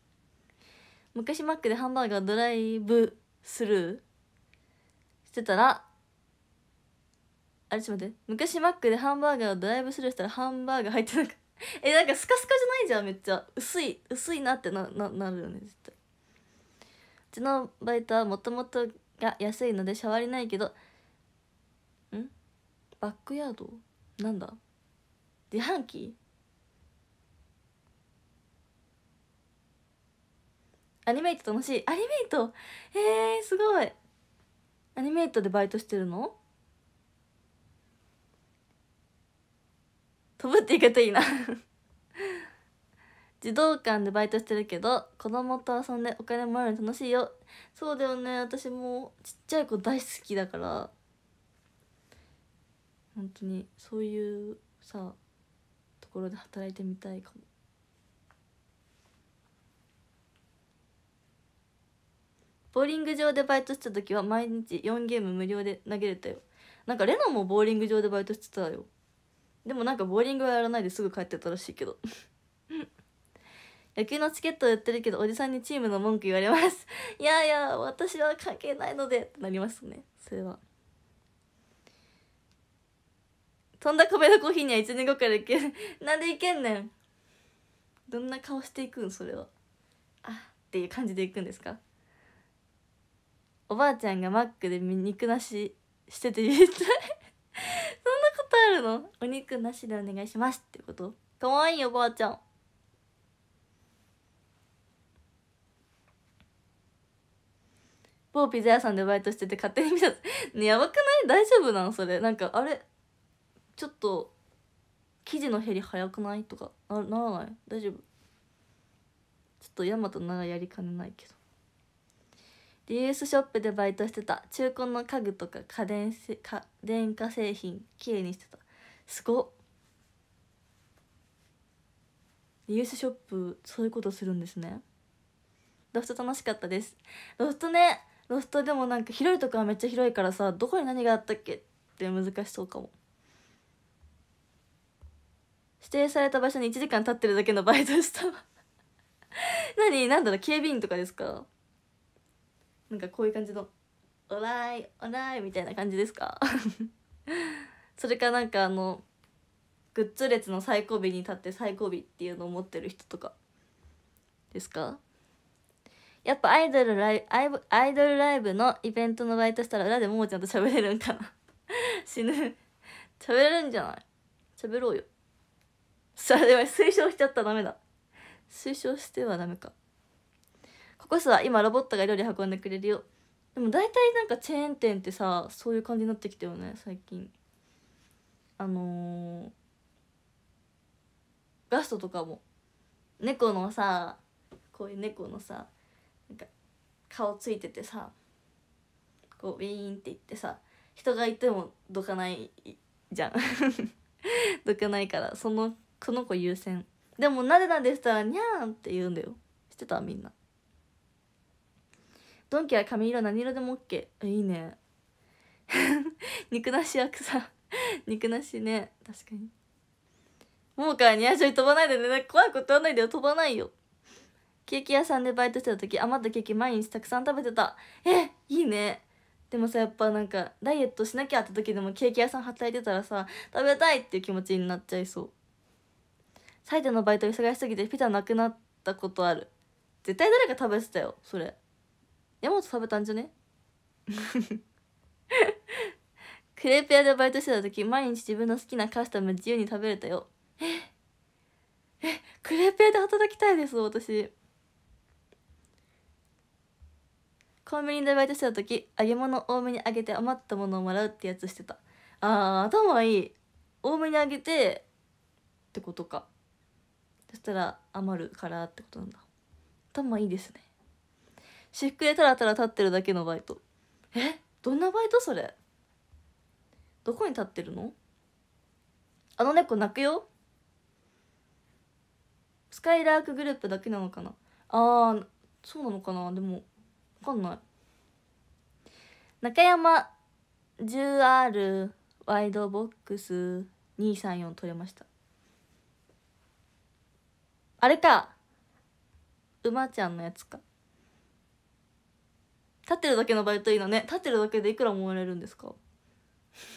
昔マックでハンバーガードライブスルーしてたらあれちょっと待って昔マックでハンバーガーをドライブスルーしたらハンバーガー入ってなかった *laughs* えなんかスカスカじゃないじゃんめっちゃ薄い薄いなってなななるよね絶対うちのバイトはもともとが安いので触りないけどんバックヤードなんだ自販機アニメイト楽しいアニメイトえー、すごいアニメイトでバイトしてるの飛ぶっていくといいな児童 *laughs* 館でバイトしてるけど子供と遊んでお金もらうの楽しいよそうだよね私もちっちゃい子大好きだから本当にそういうさところで働いてみたいかもボーリング場でバイトしてた時は毎日4ゲーム無料で投げれたよなんかレナもボーリング場でバイトしてたよでもなんかボーリングはやらないですぐ帰ってたらしいけど *laughs* 野球のチケットを売ってるけどおじさんにチームの文句言われますいやいや私は関係ないのでってなりますねそれは飛んだ壁のコーヒーには1年後から行ける *laughs* なんで行けんねんどんな顔していくんそれはあっていう感じで行くんですかおばあちゃんがマックで肉なししてて言いたいあるのお肉なしでお願いしますってことかわいいおばあちゃん某ピザ屋さんでバイトしてて勝手に見た、ね、やばくない大丈夫なんそれなんかあれちょっと生地の減り早くないとかなならない大丈夫ちょっとヤマトならやりかねないけどリユースショップでバイトしてた中古の家具とか家電せ家電化製品きれいにしてたすごっリユースショップそういうことするんですねロフト楽しかったですロフトねロフトでもなんか広いとこはめっちゃ広いからさどこに何があったっけって難しそうかも指定された場所に1時間経ってるだけのバイトした *laughs* 何なんだろう警備員とかですかなんかこういう感じの「おラいおラい」みたいな感じですか *laughs* それかなんかあのグッズ列の最後尾に立って最後尾っていうのを持ってる人とかですかやっぱアイドルライアイアイドルライブのイベントのバイトしたら裏でももちゃんと喋れるんかな *laughs* 死ぬ喋れるんじゃない喋ろうよそれでは推奨しちゃったらダメだ推奨してはダメかこそは今ロボットが料理運んでくれるよでも大体なんかチェーン店ってさそういう感じになってきたよね最近あのー、ガストとかも猫のさこういう猫のさなんか顔ついててさこうウィーンっていってさ人がいてもどかないじゃん *laughs* どかないからそのその子優先でもなでなでしたらにゃーんって言うんだよしてたみんなドンキは髪色何色でも OK いいね *laughs* 肉なし役さ *laughs* 肉なしね確かにもうからニャージョイ飛ばないでね怖いこと言わないでよ飛ばないよケーキ屋さんでバイトしてた時余ったケーキ毎日たくさん食べてたえいいねでもさやっぱなんかダイエットしなきゃって時でもケーキ屋さん働いてたらさ食べたいっていう気持ちになっちゃいそう最低のバイト忙しすぎてピザなくなったことある絶対誰か食べてたよそれ山本食べたんじゃね *laughs* クレープ屋でバイトしてた時毎日自分の好きなカスタム自由に食べれたよええクレープ屋で働きたいです私コンビニでバイトしてた時揚げ物多めに揚げて余ったものをもらうってやつしてたあー頭いい多めに揚げてってことかそしたら余るからってことなんだ頭いいですね私服でたらたら立ってるだけのバイトえどんなバイトそれどこに立ってるのあの猫泣くよスカイラークグループだけなのかなあーそうなのかなでも分かんない中山 10R ワイドボックス234取れましたあれか馬ちゃんのやつか立ってるだけのバイトいいのね立ってるだけでいくらもらえるんですか *laughs*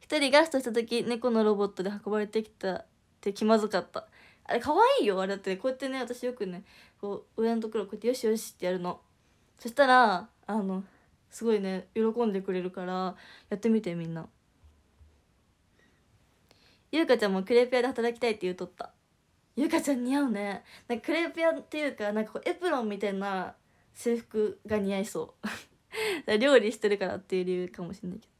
一人ガストした時猫のロボットで運ばれてきたって気まずかったあれ可愛いよあれだって、ね、こうやってね私よくねこう上のところこうやって「よしよし」ってやるのそしたらあのすごいね喜んでくれるからやってみてみんなゆうかちゃんもクレープ屋で働きたいって言うとったゆうかちゃん似合うねなんかクレープ屋っていうかなんかこうエプロンみたいな制服が似合いそう *laughs* 料理してるからっていう理由かもしれないけど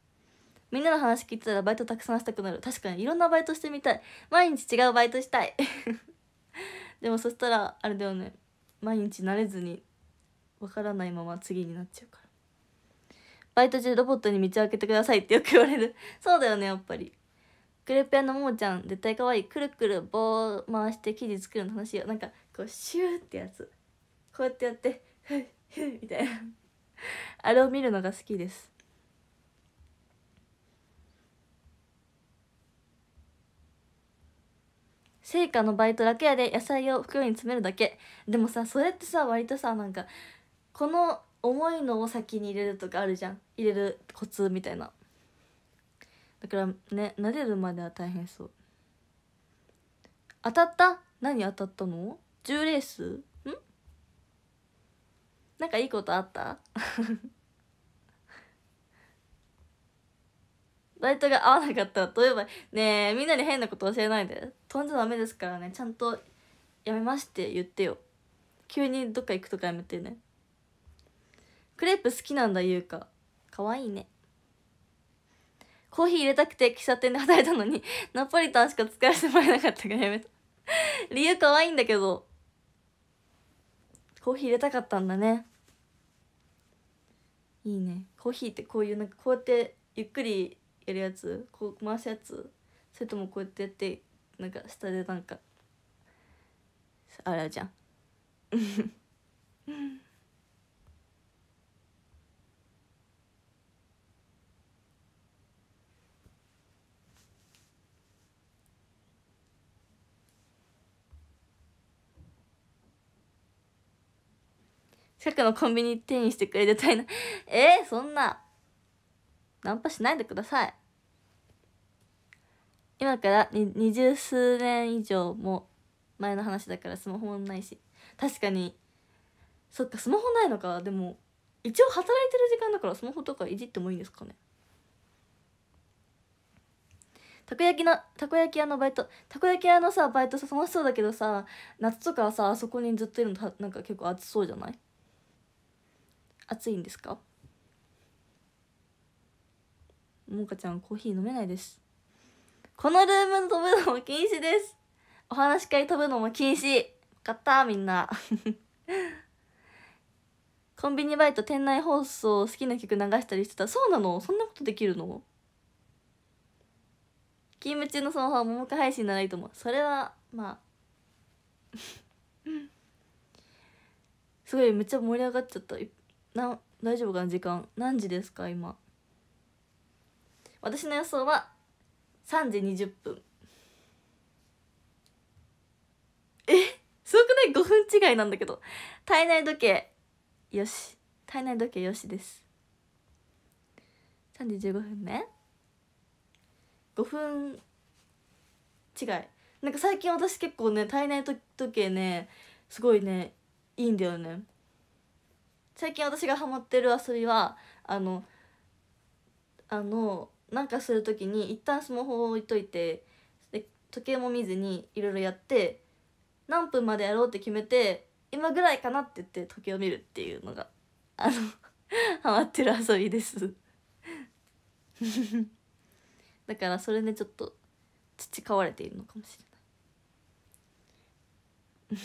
みんなの話聞いてたらバイトたくさんしたくなる確かにいろんなバイトしてみたい毎日違うバイトしたい *laughs* でもそしたらあれだよね毎日慣れずにわからないまま次になっちゃうからバイト中ロボットに道を開けてくださいってよく言われるそうだよねやっぱりクレープ屋のももちゃん絶対可愛いくるくる棒回して生地作るの楽しいよなんかこうシューってやつこうやってやって *laughs* みたいなあれを見るのが好きです成果のバイト楽屋で野菜を袋に詰めるだけでもさそれってさ割とさなんかこの重いのを先に入れるとかあるじゃん入れるコツみたいなだからねなれるまでは大変そう当たった何当たったの ?10 レースなんかいいことあった *laughs* バイトが合わなかったらどえばねえみんなに変なこと教えないで飛んじゃダメですからねちゃんとやめますって言ってよ急にどっか行くとかやめてねクレープ好きなんだ優香かわいいねコーヒー入れたくて喫茶店で働いたのにナポリタンしか使わせてもらえなかったからやめた理由かわいいんだけどコーヒー入れたかったんだねいいねコーヒーってこういうなんかこうやってゆっくりやるやつこう回すやつそれともこうやってやってなんか下でなんかあれじゃん近くのコンビニ店員してくれてたいな *laughs* えー、そんなナンパしないでください今から二十数年以上も前の話だからスマホもないし確かにそっかスマホないのかでも一応働いてる時間だからスマホとかいじってもいいんですかねたこ焼きのたこ焼き屋のバイトたこ焼き屋のさバイトさ楽しそうだけどさ夏とかはさあそこにずっといるのなんか結構暑そうじゃない暑いんですかもかちゃんコーヒー飲めないですこのルーム飛ぶのも禁止ですお話し会飛ぶのも禁止買ったみんな *laughs* コンビニバイト店内放送好きな曲流したりしてたそうなのそんなことできるの勤務中のスマホは桃花配信ならいいと思うそれはまあ *laughs* すごいめっちゃ盛り上がっちゃったな大丈夫かな時間何時ですか今私の予想は3時20分えすごくない ?5 分違いなんだけど体内時計よし体内時計よしです3時15分ね5分違いなんか最近私結構ね体内時計ねすごいねいいんだよね最近私がハマってる遊びはあのあのなんかする時に一旦スマホを置いといてで時計も見ずにいろいろやって何分までやろうって決めて今ぐらいかなって言って時計を見るっていうのがあの *laughs* ハマってる遊びです *laughs* だからそれで、ね、ちょっと培われているのかもしれない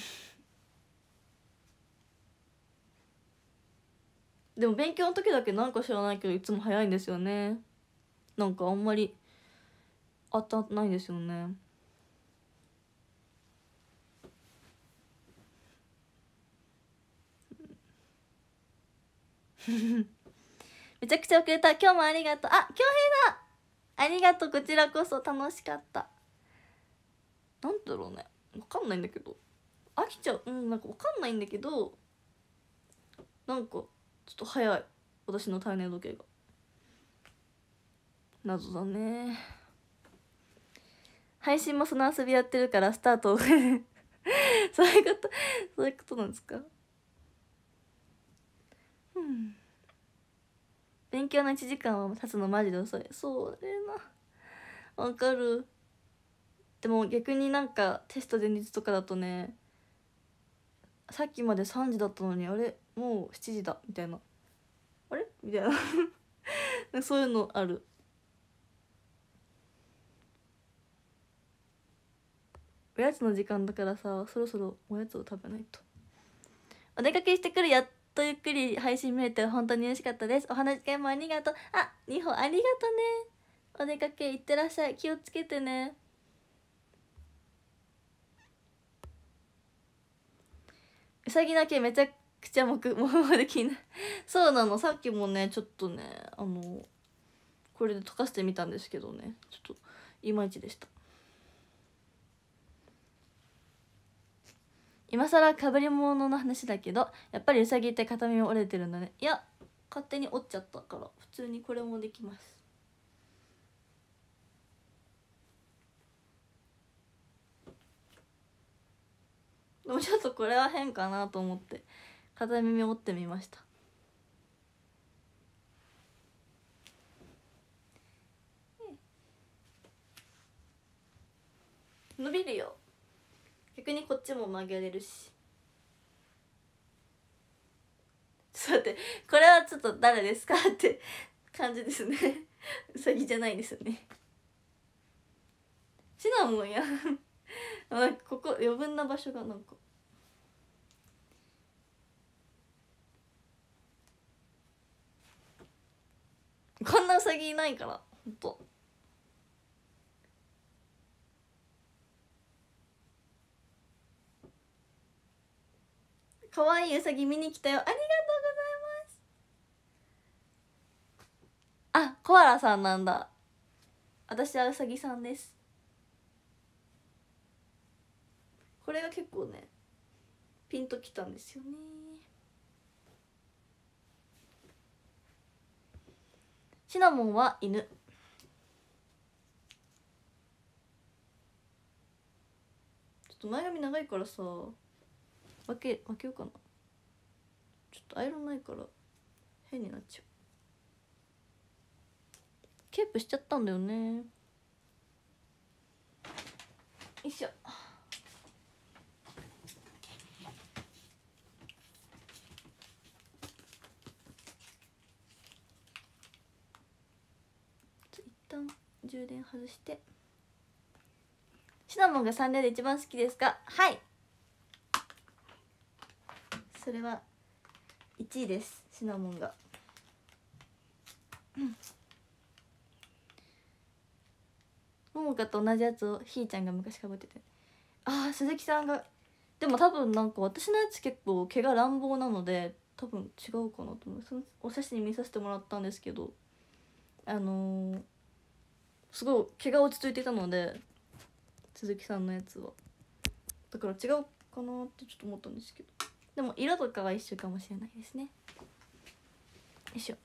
でも勉強の時だけなんか知らないけどいつも早いんですよねなんかあんまり当たんないですよね *laughs* めちゃくちゃ遅れた今日もありがとうあ恭平だありがとうこちらこそ楽しかったなんだろうねわかんないんだけど飽きちゃううんなんかわかんないんだけどなんかちょっと早い私の体内時計が謎だね配信もその遊びやってるからスタート *laughs* そういうことそういうことなんですかうん勉強の1時間は経つのマジで遅いそうなわかるでも逆になんかテスト前日とかだとねさっきまで3時だったのにあれもう7時だみたいなあれみたいな *laughs* そういうのあるおやつの時間だからさそろそろおやつを食べないとお出かけしてくるやっとゆっくり配信見れて本当に嬉しかったですお話し会もありがとうあ2歩ありがとねお出かけ行ってらっしゃい気をつけてねうさぎの毛めちゃくちゃもくもできないそうなのさっきもねちょっとねあのこれで溶かしてみたんですけどねちょっといまいちでした今更かぶり物の話だけどやっぱりうさぎって片耳折れてるんだねいや勝手に折っちゃったから普通にこれもできますでもちょっとこれは変かなと思って片耳折ってみました伸びるよ逆にこっちも曲げれるしちょっと待ってこれはちょっと誰ですかって感じですねうさぎじゃないですよねシナモンやここ余分な場所がなんかこんなウサギいないからほんと可愛いウサギ見に来たよありがとうございますあコアラさんなんだ私はウサギさんですこれが結構ねピンときたんですよねシナモンは犬ちょっと前髪長いからさ分け分けようかなちょっとアイロンないから変になっちゃうケープしちゃったんだよねよいしょ充電外してシナモンがサンレで一番好きですかはいそれは1位ですシナモンがうんももかと同じやつをひーちゃんが昔かぶっててああ鈴木さんがでも多分なんか私のやつ結構毛が乱暴なので多分違うかなと思うそのお写真見させてもらったんですけどあのーすごい毛が落ち着いていたので鈴木さんのやつはだから違うかなってちょっと思ったんですけどでも色とかは一緒かもしれないですねよいしょ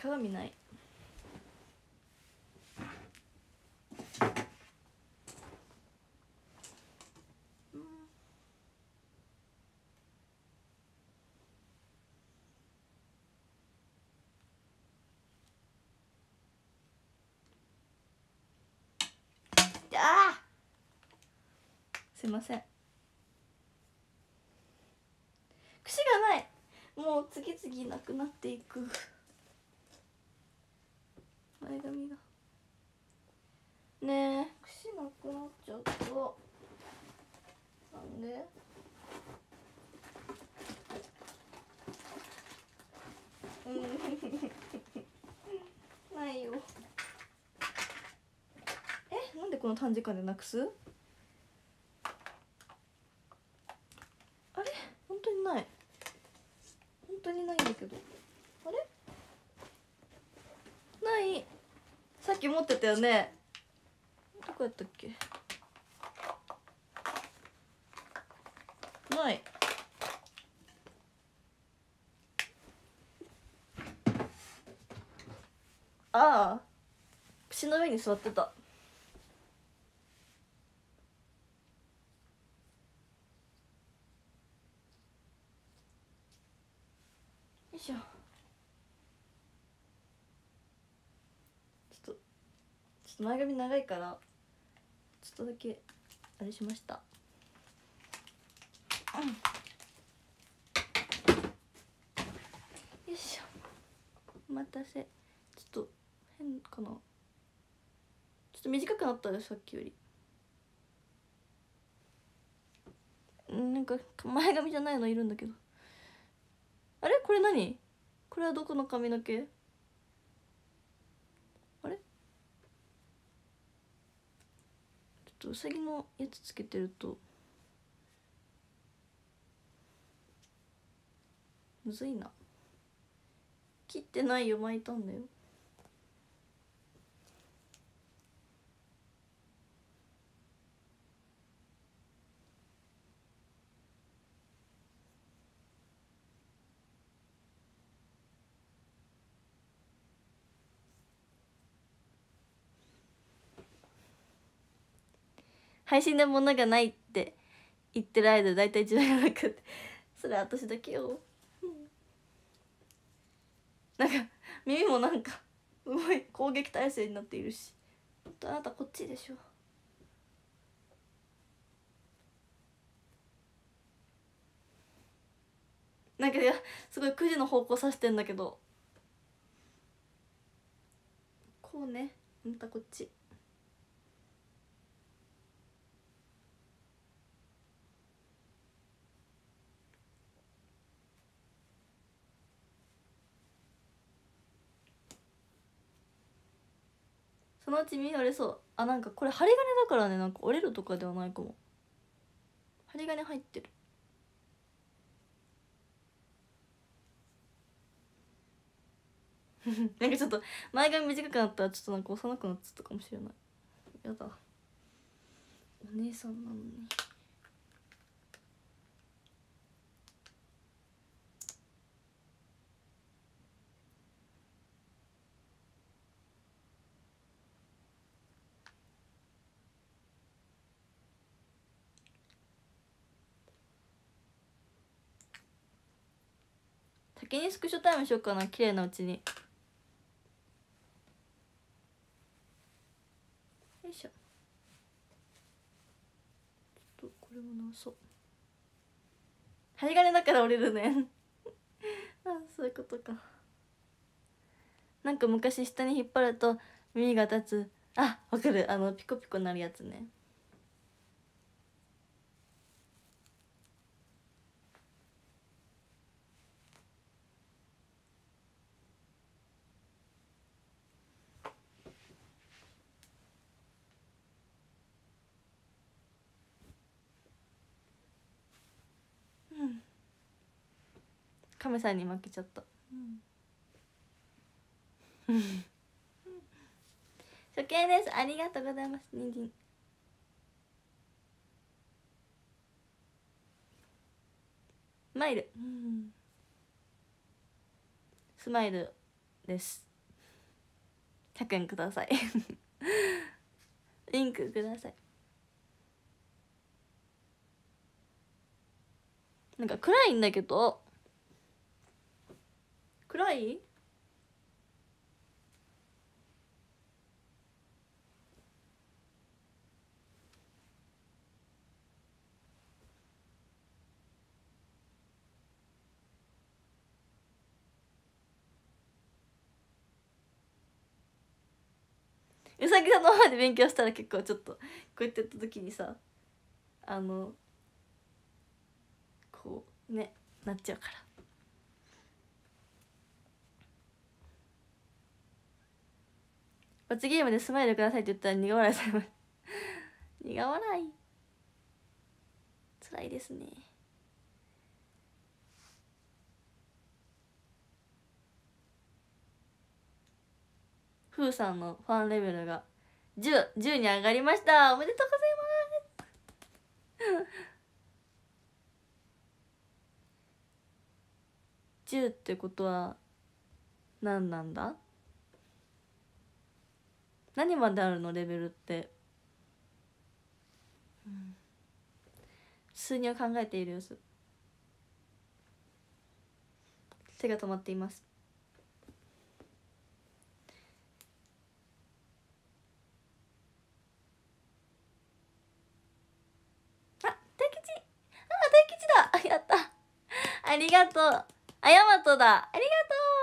鏡ないすいません串がないもう次々なくなっていく前髪がねえ串なくなっちゃったなんで *laughs* ないよえなんでこの短時間でなくすけどあれないさっき持ってたよねどこやったっけないああ串の上に座ってた前髪長いからちょっとだけあれしました、よいしょお待たせちょっと変かなちょっと短くなったでさっきよりなんか前髪じゃないのいるんだけどあれこれ何これはどこの髪の毛とうさぎのやつつけてるとむずいな切ってないよ巻いたんだよ配信で物がないって言ってる間大体時代がなくてそれ私だけよなんか耳もなんかすごい攻撃体制になっているしほんとあなたこっちでしょなんかいやすごい9時の方向指してんだけどこうねあなたこっち。そのうち見られそうあなんかこれ針金だからねなんか折れるとかではないかも針金入ってる *laughs* なんかちょっと前髪短くなったらちょっとなんか幼くなっちゃったかもしれないやだお姉さんなのに。先にスクショタイムしようかな綺麗なうちによいしょちょっとこれも直そう針金だから折れるね *laughs* あそういうことかなんか昔下に引っ張ると耳が立つあわかるあのピコピコなるやつねムさんに負けちゃった、うん、初見ですありがとうございますにんじんマイル、うん、スマイルです100円くださいリ *laughs* ンクくださいなんか暗いんだけど暗いうさぎさんの前で勉強したら結構ちょっとこうやってやった時にさあのこうねなっちゃうから罰ゲームでスマイルくださいって言ったら苦笑いされます苦笑い辛いですねふうさんのファンレベルが十十1 0 10に上がりましたおめでとうございます10 *laughs* ってことは何なんだ何まであるのレベルって、うん、数人は考えている様子手が止まっていますあ大吉あ大吉だやったありがとうあやまとだあり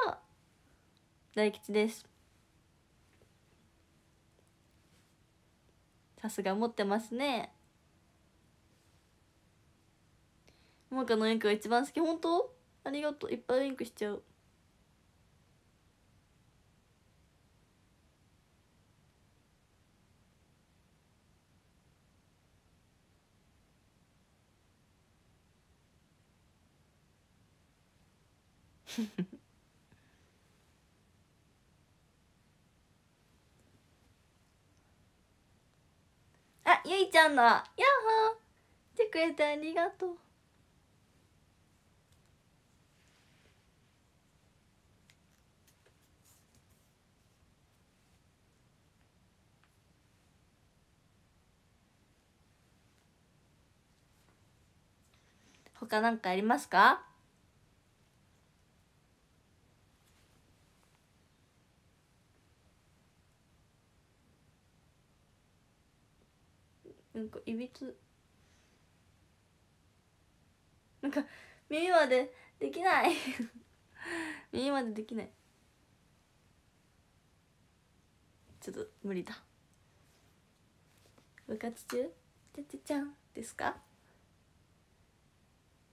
がとう大吉ですさすが持ってますねモカのインクが一番好き本当ありがとういっぱいインクしちゃうフフ *laughs* あゆいちゃんのやっほー来てくれてありがとう他なんかありますかなんかいびつなんか耳までできない *laughs* 耳までできないちょっと無理だ部活中ちゃちゃんですか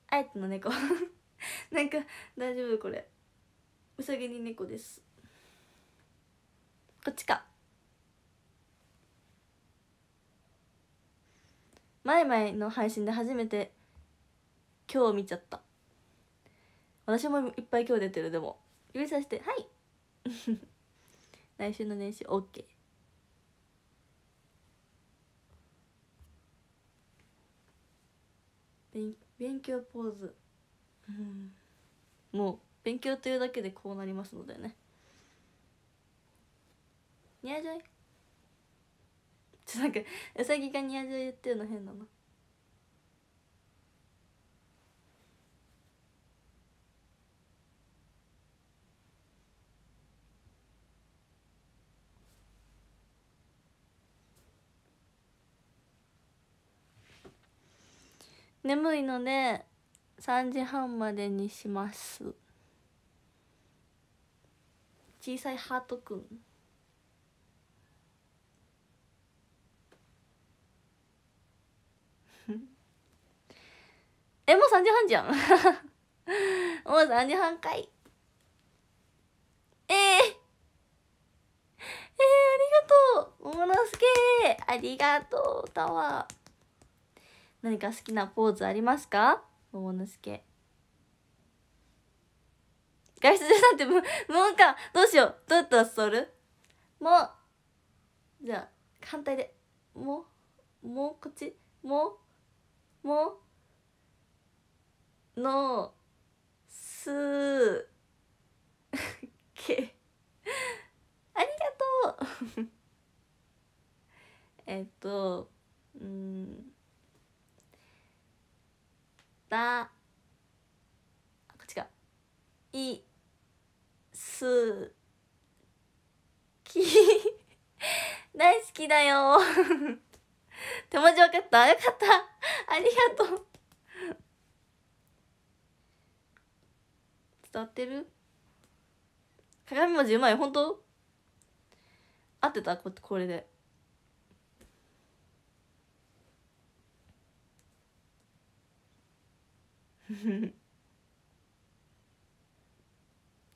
あえての猫 *laughs* なんか大丈夫これうさぎに猫ですこっちか前々の配信で初めて今日見ちゃった私もいっぱい今日出てるでも指さしてはい *laughs* 来週の練習 OK 勉勉強ポーズ、もう勉強というだけでこうなりますのでねにゃじゃいちょなんかうさぎがニヤジを言ってるの変だな眠いので3時半までにします小さいハートくんえもう3時半じゃん *laughs* もう3時半かいえー、えー、ありがとうものすけありがとうタワー何か好きなポーズありますかもものすけ外出じゃなくてもうかどうしようどうやったらそるもうじゃあ反対でもうもうこっちもうもうのすけありがとう *laughs* えっとうんだこっちかいすき *laughs* 大好きだよ *laughs* 手文字分かったよかったありがとう伝ってる鏡文字うまい本当合ってたここれで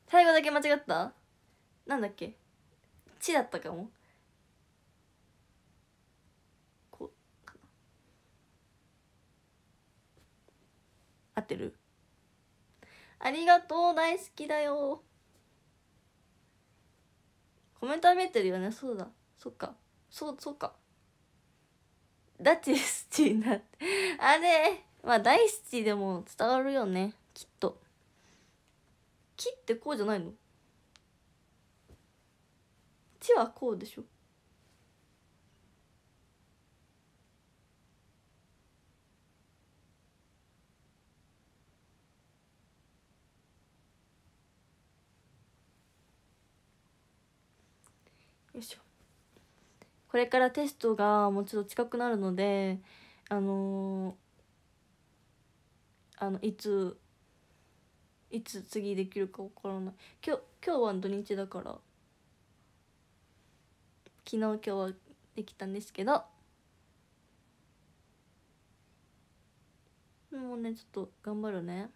最後だけ間違ったなんだっけ「ち」だったかもこう合ってるありがとう大好きだよコメントは見えてるよねそうだそっかそうそうかダチスチになってあれまあ大好きでも伝わるよねきっと「き」ってこうじゃないの「ち」はこうでしょよいしょこれからテストがもうちょっと近くなるのであのー、あのいついつ次できるか分からない今日今日は土日だから昨日今日はできたんですけどもうねちょっと頑張るね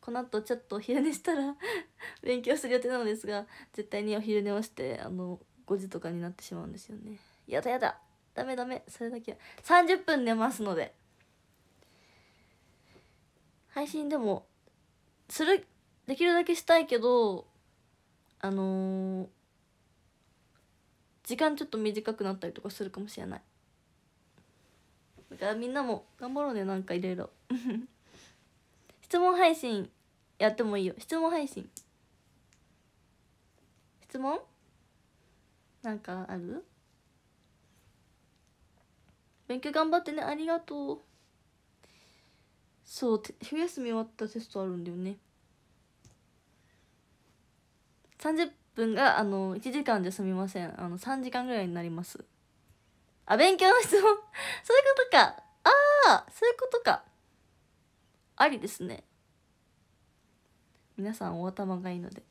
この後ちょっとお昼寝したら *laughs* 勉強する予定なのですが絶対にお昼寝をしてあの5時とかになってしまうんですよねやだやだダメダメそれだけは30分寝ますので配信でもするできるだけしたいけどあのー、時間ちょっと短くなったりとかするかもしれないだからみんなも頑張ろうねなんかいろいろ *laughs* 質問配信やってもいいよ質問配信質問なんかある勉強頑張ってねありがとうそう冬休み終わったテストあるんだよね30分があの1時間じゃ済みませんあの3時間ぐらいになりますあ勉強の質問 *laughs* そういうことかああそういうことかありですね皆さんお頭がいいので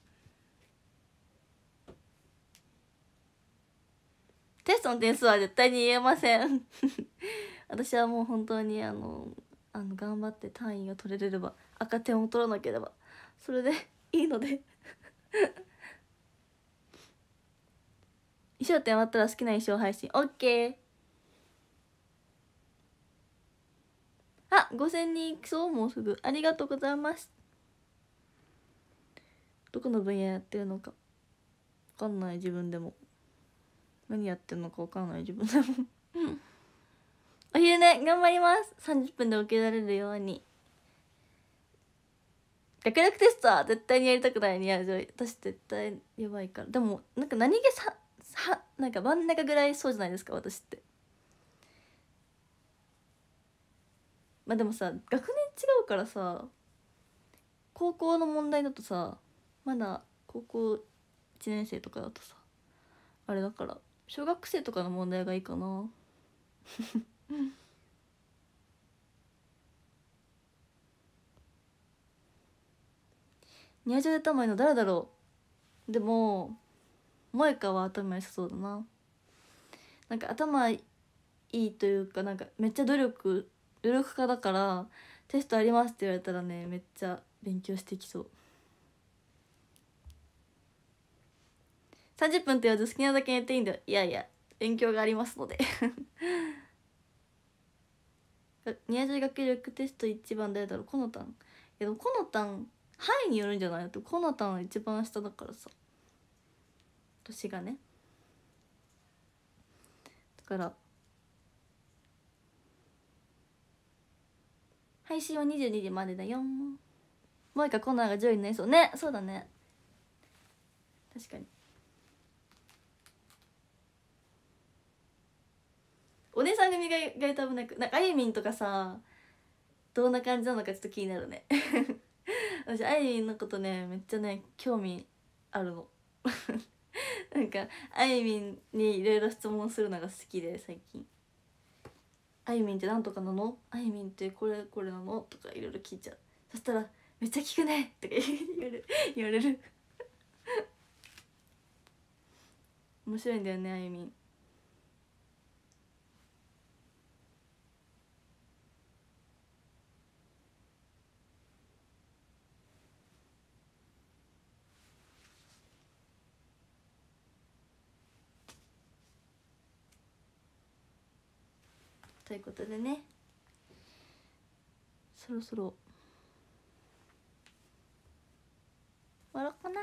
テストの点数は絶対に言えません *laughs* 私はもう本当にあのあの頑張って単位が取れれば赤点を取らなければそれでいいので *laughs* 衣装展終わったら好きな衣装配信 OK あ5000人いくそうもうすぐありがとうございますどこの分野やってるのか分かんない自分でも何やってんのか分かんない自分でもお昼寝頑張ります30分で起きられるように学力テストは絶対にやりたくないにやる私絶対やばいからでもなんか何気ささなんか真ん中ぐらいそうじゃないですか私ってまあでもさ学年違うからさ高校の問題だとさまだ高校1年生とかだとさあれだから小学生とかの問題がいいかな *laughs* ニャージャで頭いいの誰だろうでも萌歌は頭良さそうだななんか頭いいというかなんかめっちゃ努力努力家だからテストありますって言われたらねめっちゃ勉強してきそう30分っ言わず好きなだけ寝ていいんだよいやいや勉強がありますので宮城学力テスト一番誰だろうこのたんいやでもこのたん範囲によるんじゃないてこのたんは一番下だからさ年がねだから配信は22時までだよもう一回コーナーが上位になりそうねそうだね確かにお姉さん組が意外と危なくなんかあゆみんとかさどんな感じなのかちょっと気になるね *laughs* 私あゆみんのことねめっちゃね興味あるの *laughs* なんかあゆみんにいろいろ質問するのが好きで最近「あゆみんってなんとかなのあゆみんってこれこれなの?」とかいろいろ聞いちゃうそしたら「めっちゃ聞くね」とか言われる言われる面白いんだよねあゆみんということでねそろそろ終わろうかな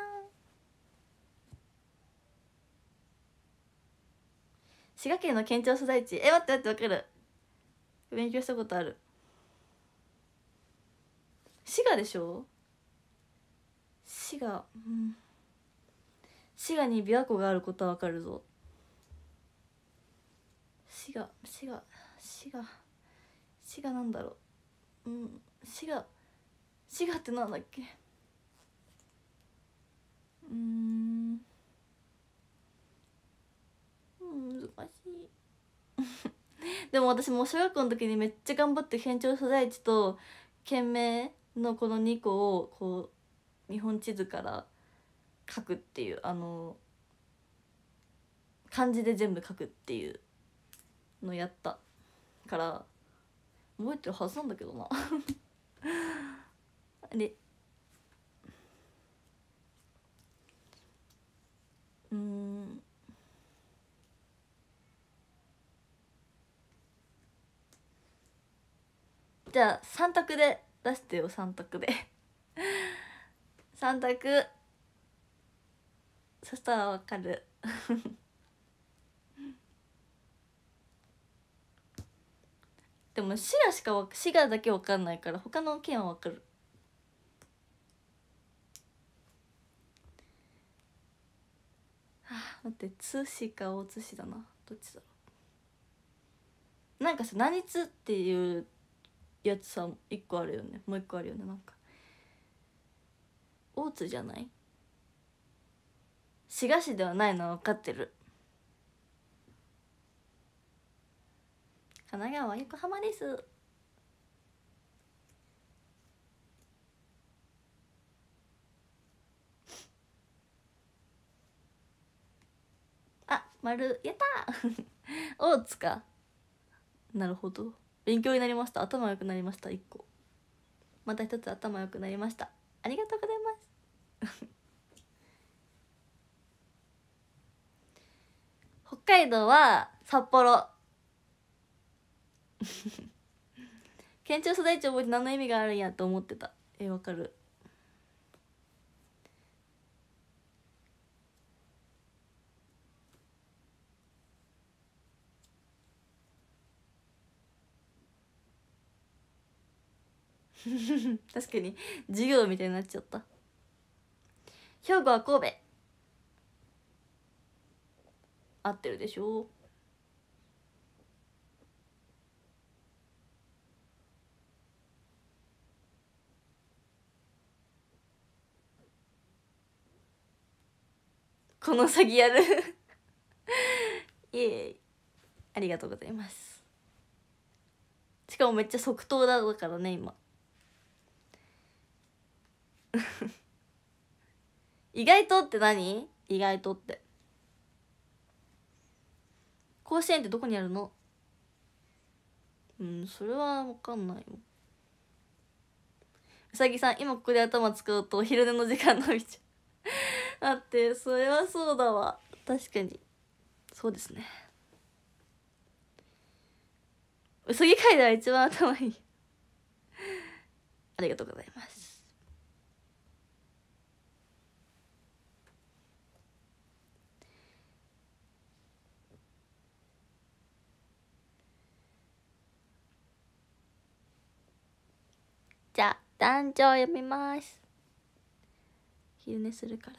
滋賀県の県庁所在地え待って待ってわかる勉強したことある滋賀でしょ滋賀うん滋賀に琵琶湖があることはわかるぞ滋賀滋賀滋賀滋賀なんだろううん滋賀滋賀ってなんだっけうん難しい *laughs* でも私も小学校の時にめっちゃ頑張って県庁所在地と県名のこの2個をこう日本地図から書くっていうあの漢字で全部書くっていうのやったから覚えてるはずなんだけどな *laughs* でうんじゃあ3択で出してよ3択で3択そしたらわかるでも滋賀しか滋賀だけ分かんないから他の県は分かるあ待って津市か大津市だなどっちだろうなんかさ何津っていうやつさ一個あるよねもう一個あるよねなんか大津じゃない滋賀市ではないのは分かってる神奈川横浜ですあ丸やった *laughs* 大塚なるほど勉強になりました頭良くなりました一個また一つ頭良くなりましたありがとうございます *laughs* 北海道は札幌県 *laughs* 庁所在地覚えて何の意味があるんやと思ってたえわかる *laughs* 確かに授業みたいになっちゃった兵庫は神戸合ってるでしょこの詐欺やるイエーイありがとうございますしかもめっちゃ即答だからね今 *laughs* 意外とって何意外とって甲子園ってどこにあるのうんそれは分かんないうさぎさん今ここで頭使うとお昼寝の時間伸びちゃう *laughs* あってそれはそうだわ確かにそうですねうさぎ界では一番頭いい *laughs* ありがとうございますじゃあ長を読みます昼寝するから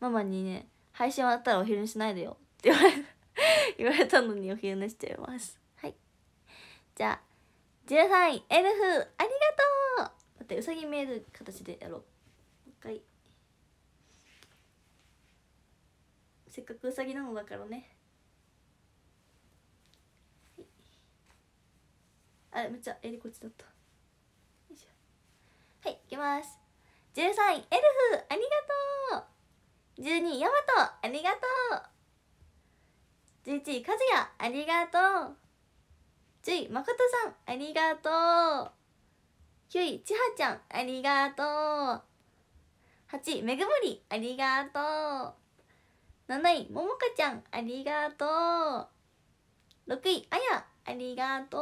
ママにね配信終わったらお昼寝しないでよって言われ *laughs* 言われたのにお昼寝しちゃいますはいじゃあ13位エルフありがとう待ってうさぎ見える形でやろう一回せっかくうさぎなのだからねあれめっちゃえりこっちだったはい行きます13位エルフありがとう12位ヤマトありがとう11位カズヤありがとう10位まことさんありがとう9位ちはちゃんありがとう8位めぐもりありがとう7位ももかちゃんありがとう6位あやありがとう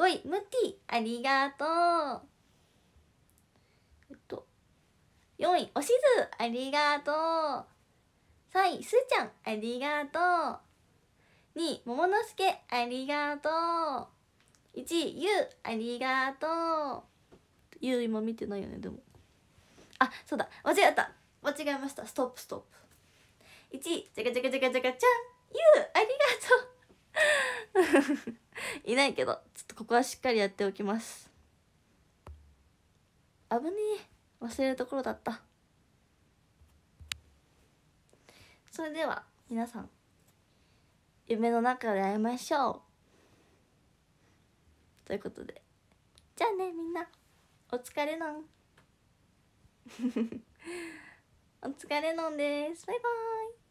5位ムッティありがとう4位おしずありがとう3位すーちゃんありがとう2位もものすけありがとう1位ゆうありがとうゆう今見てないよねでもあそうだ間違った間違えましたストップストップ1位じゃかじゃかじゃかじゃかちゃんゆうありがとう *laughs* いないけどちょっとここはしっかりやっておきます危ねえ忘れるところだったそれでは皆さん夢の中で会いましょうということでじゃあねみんなお疲れのん *laughs* お疲れのんですバイバーイ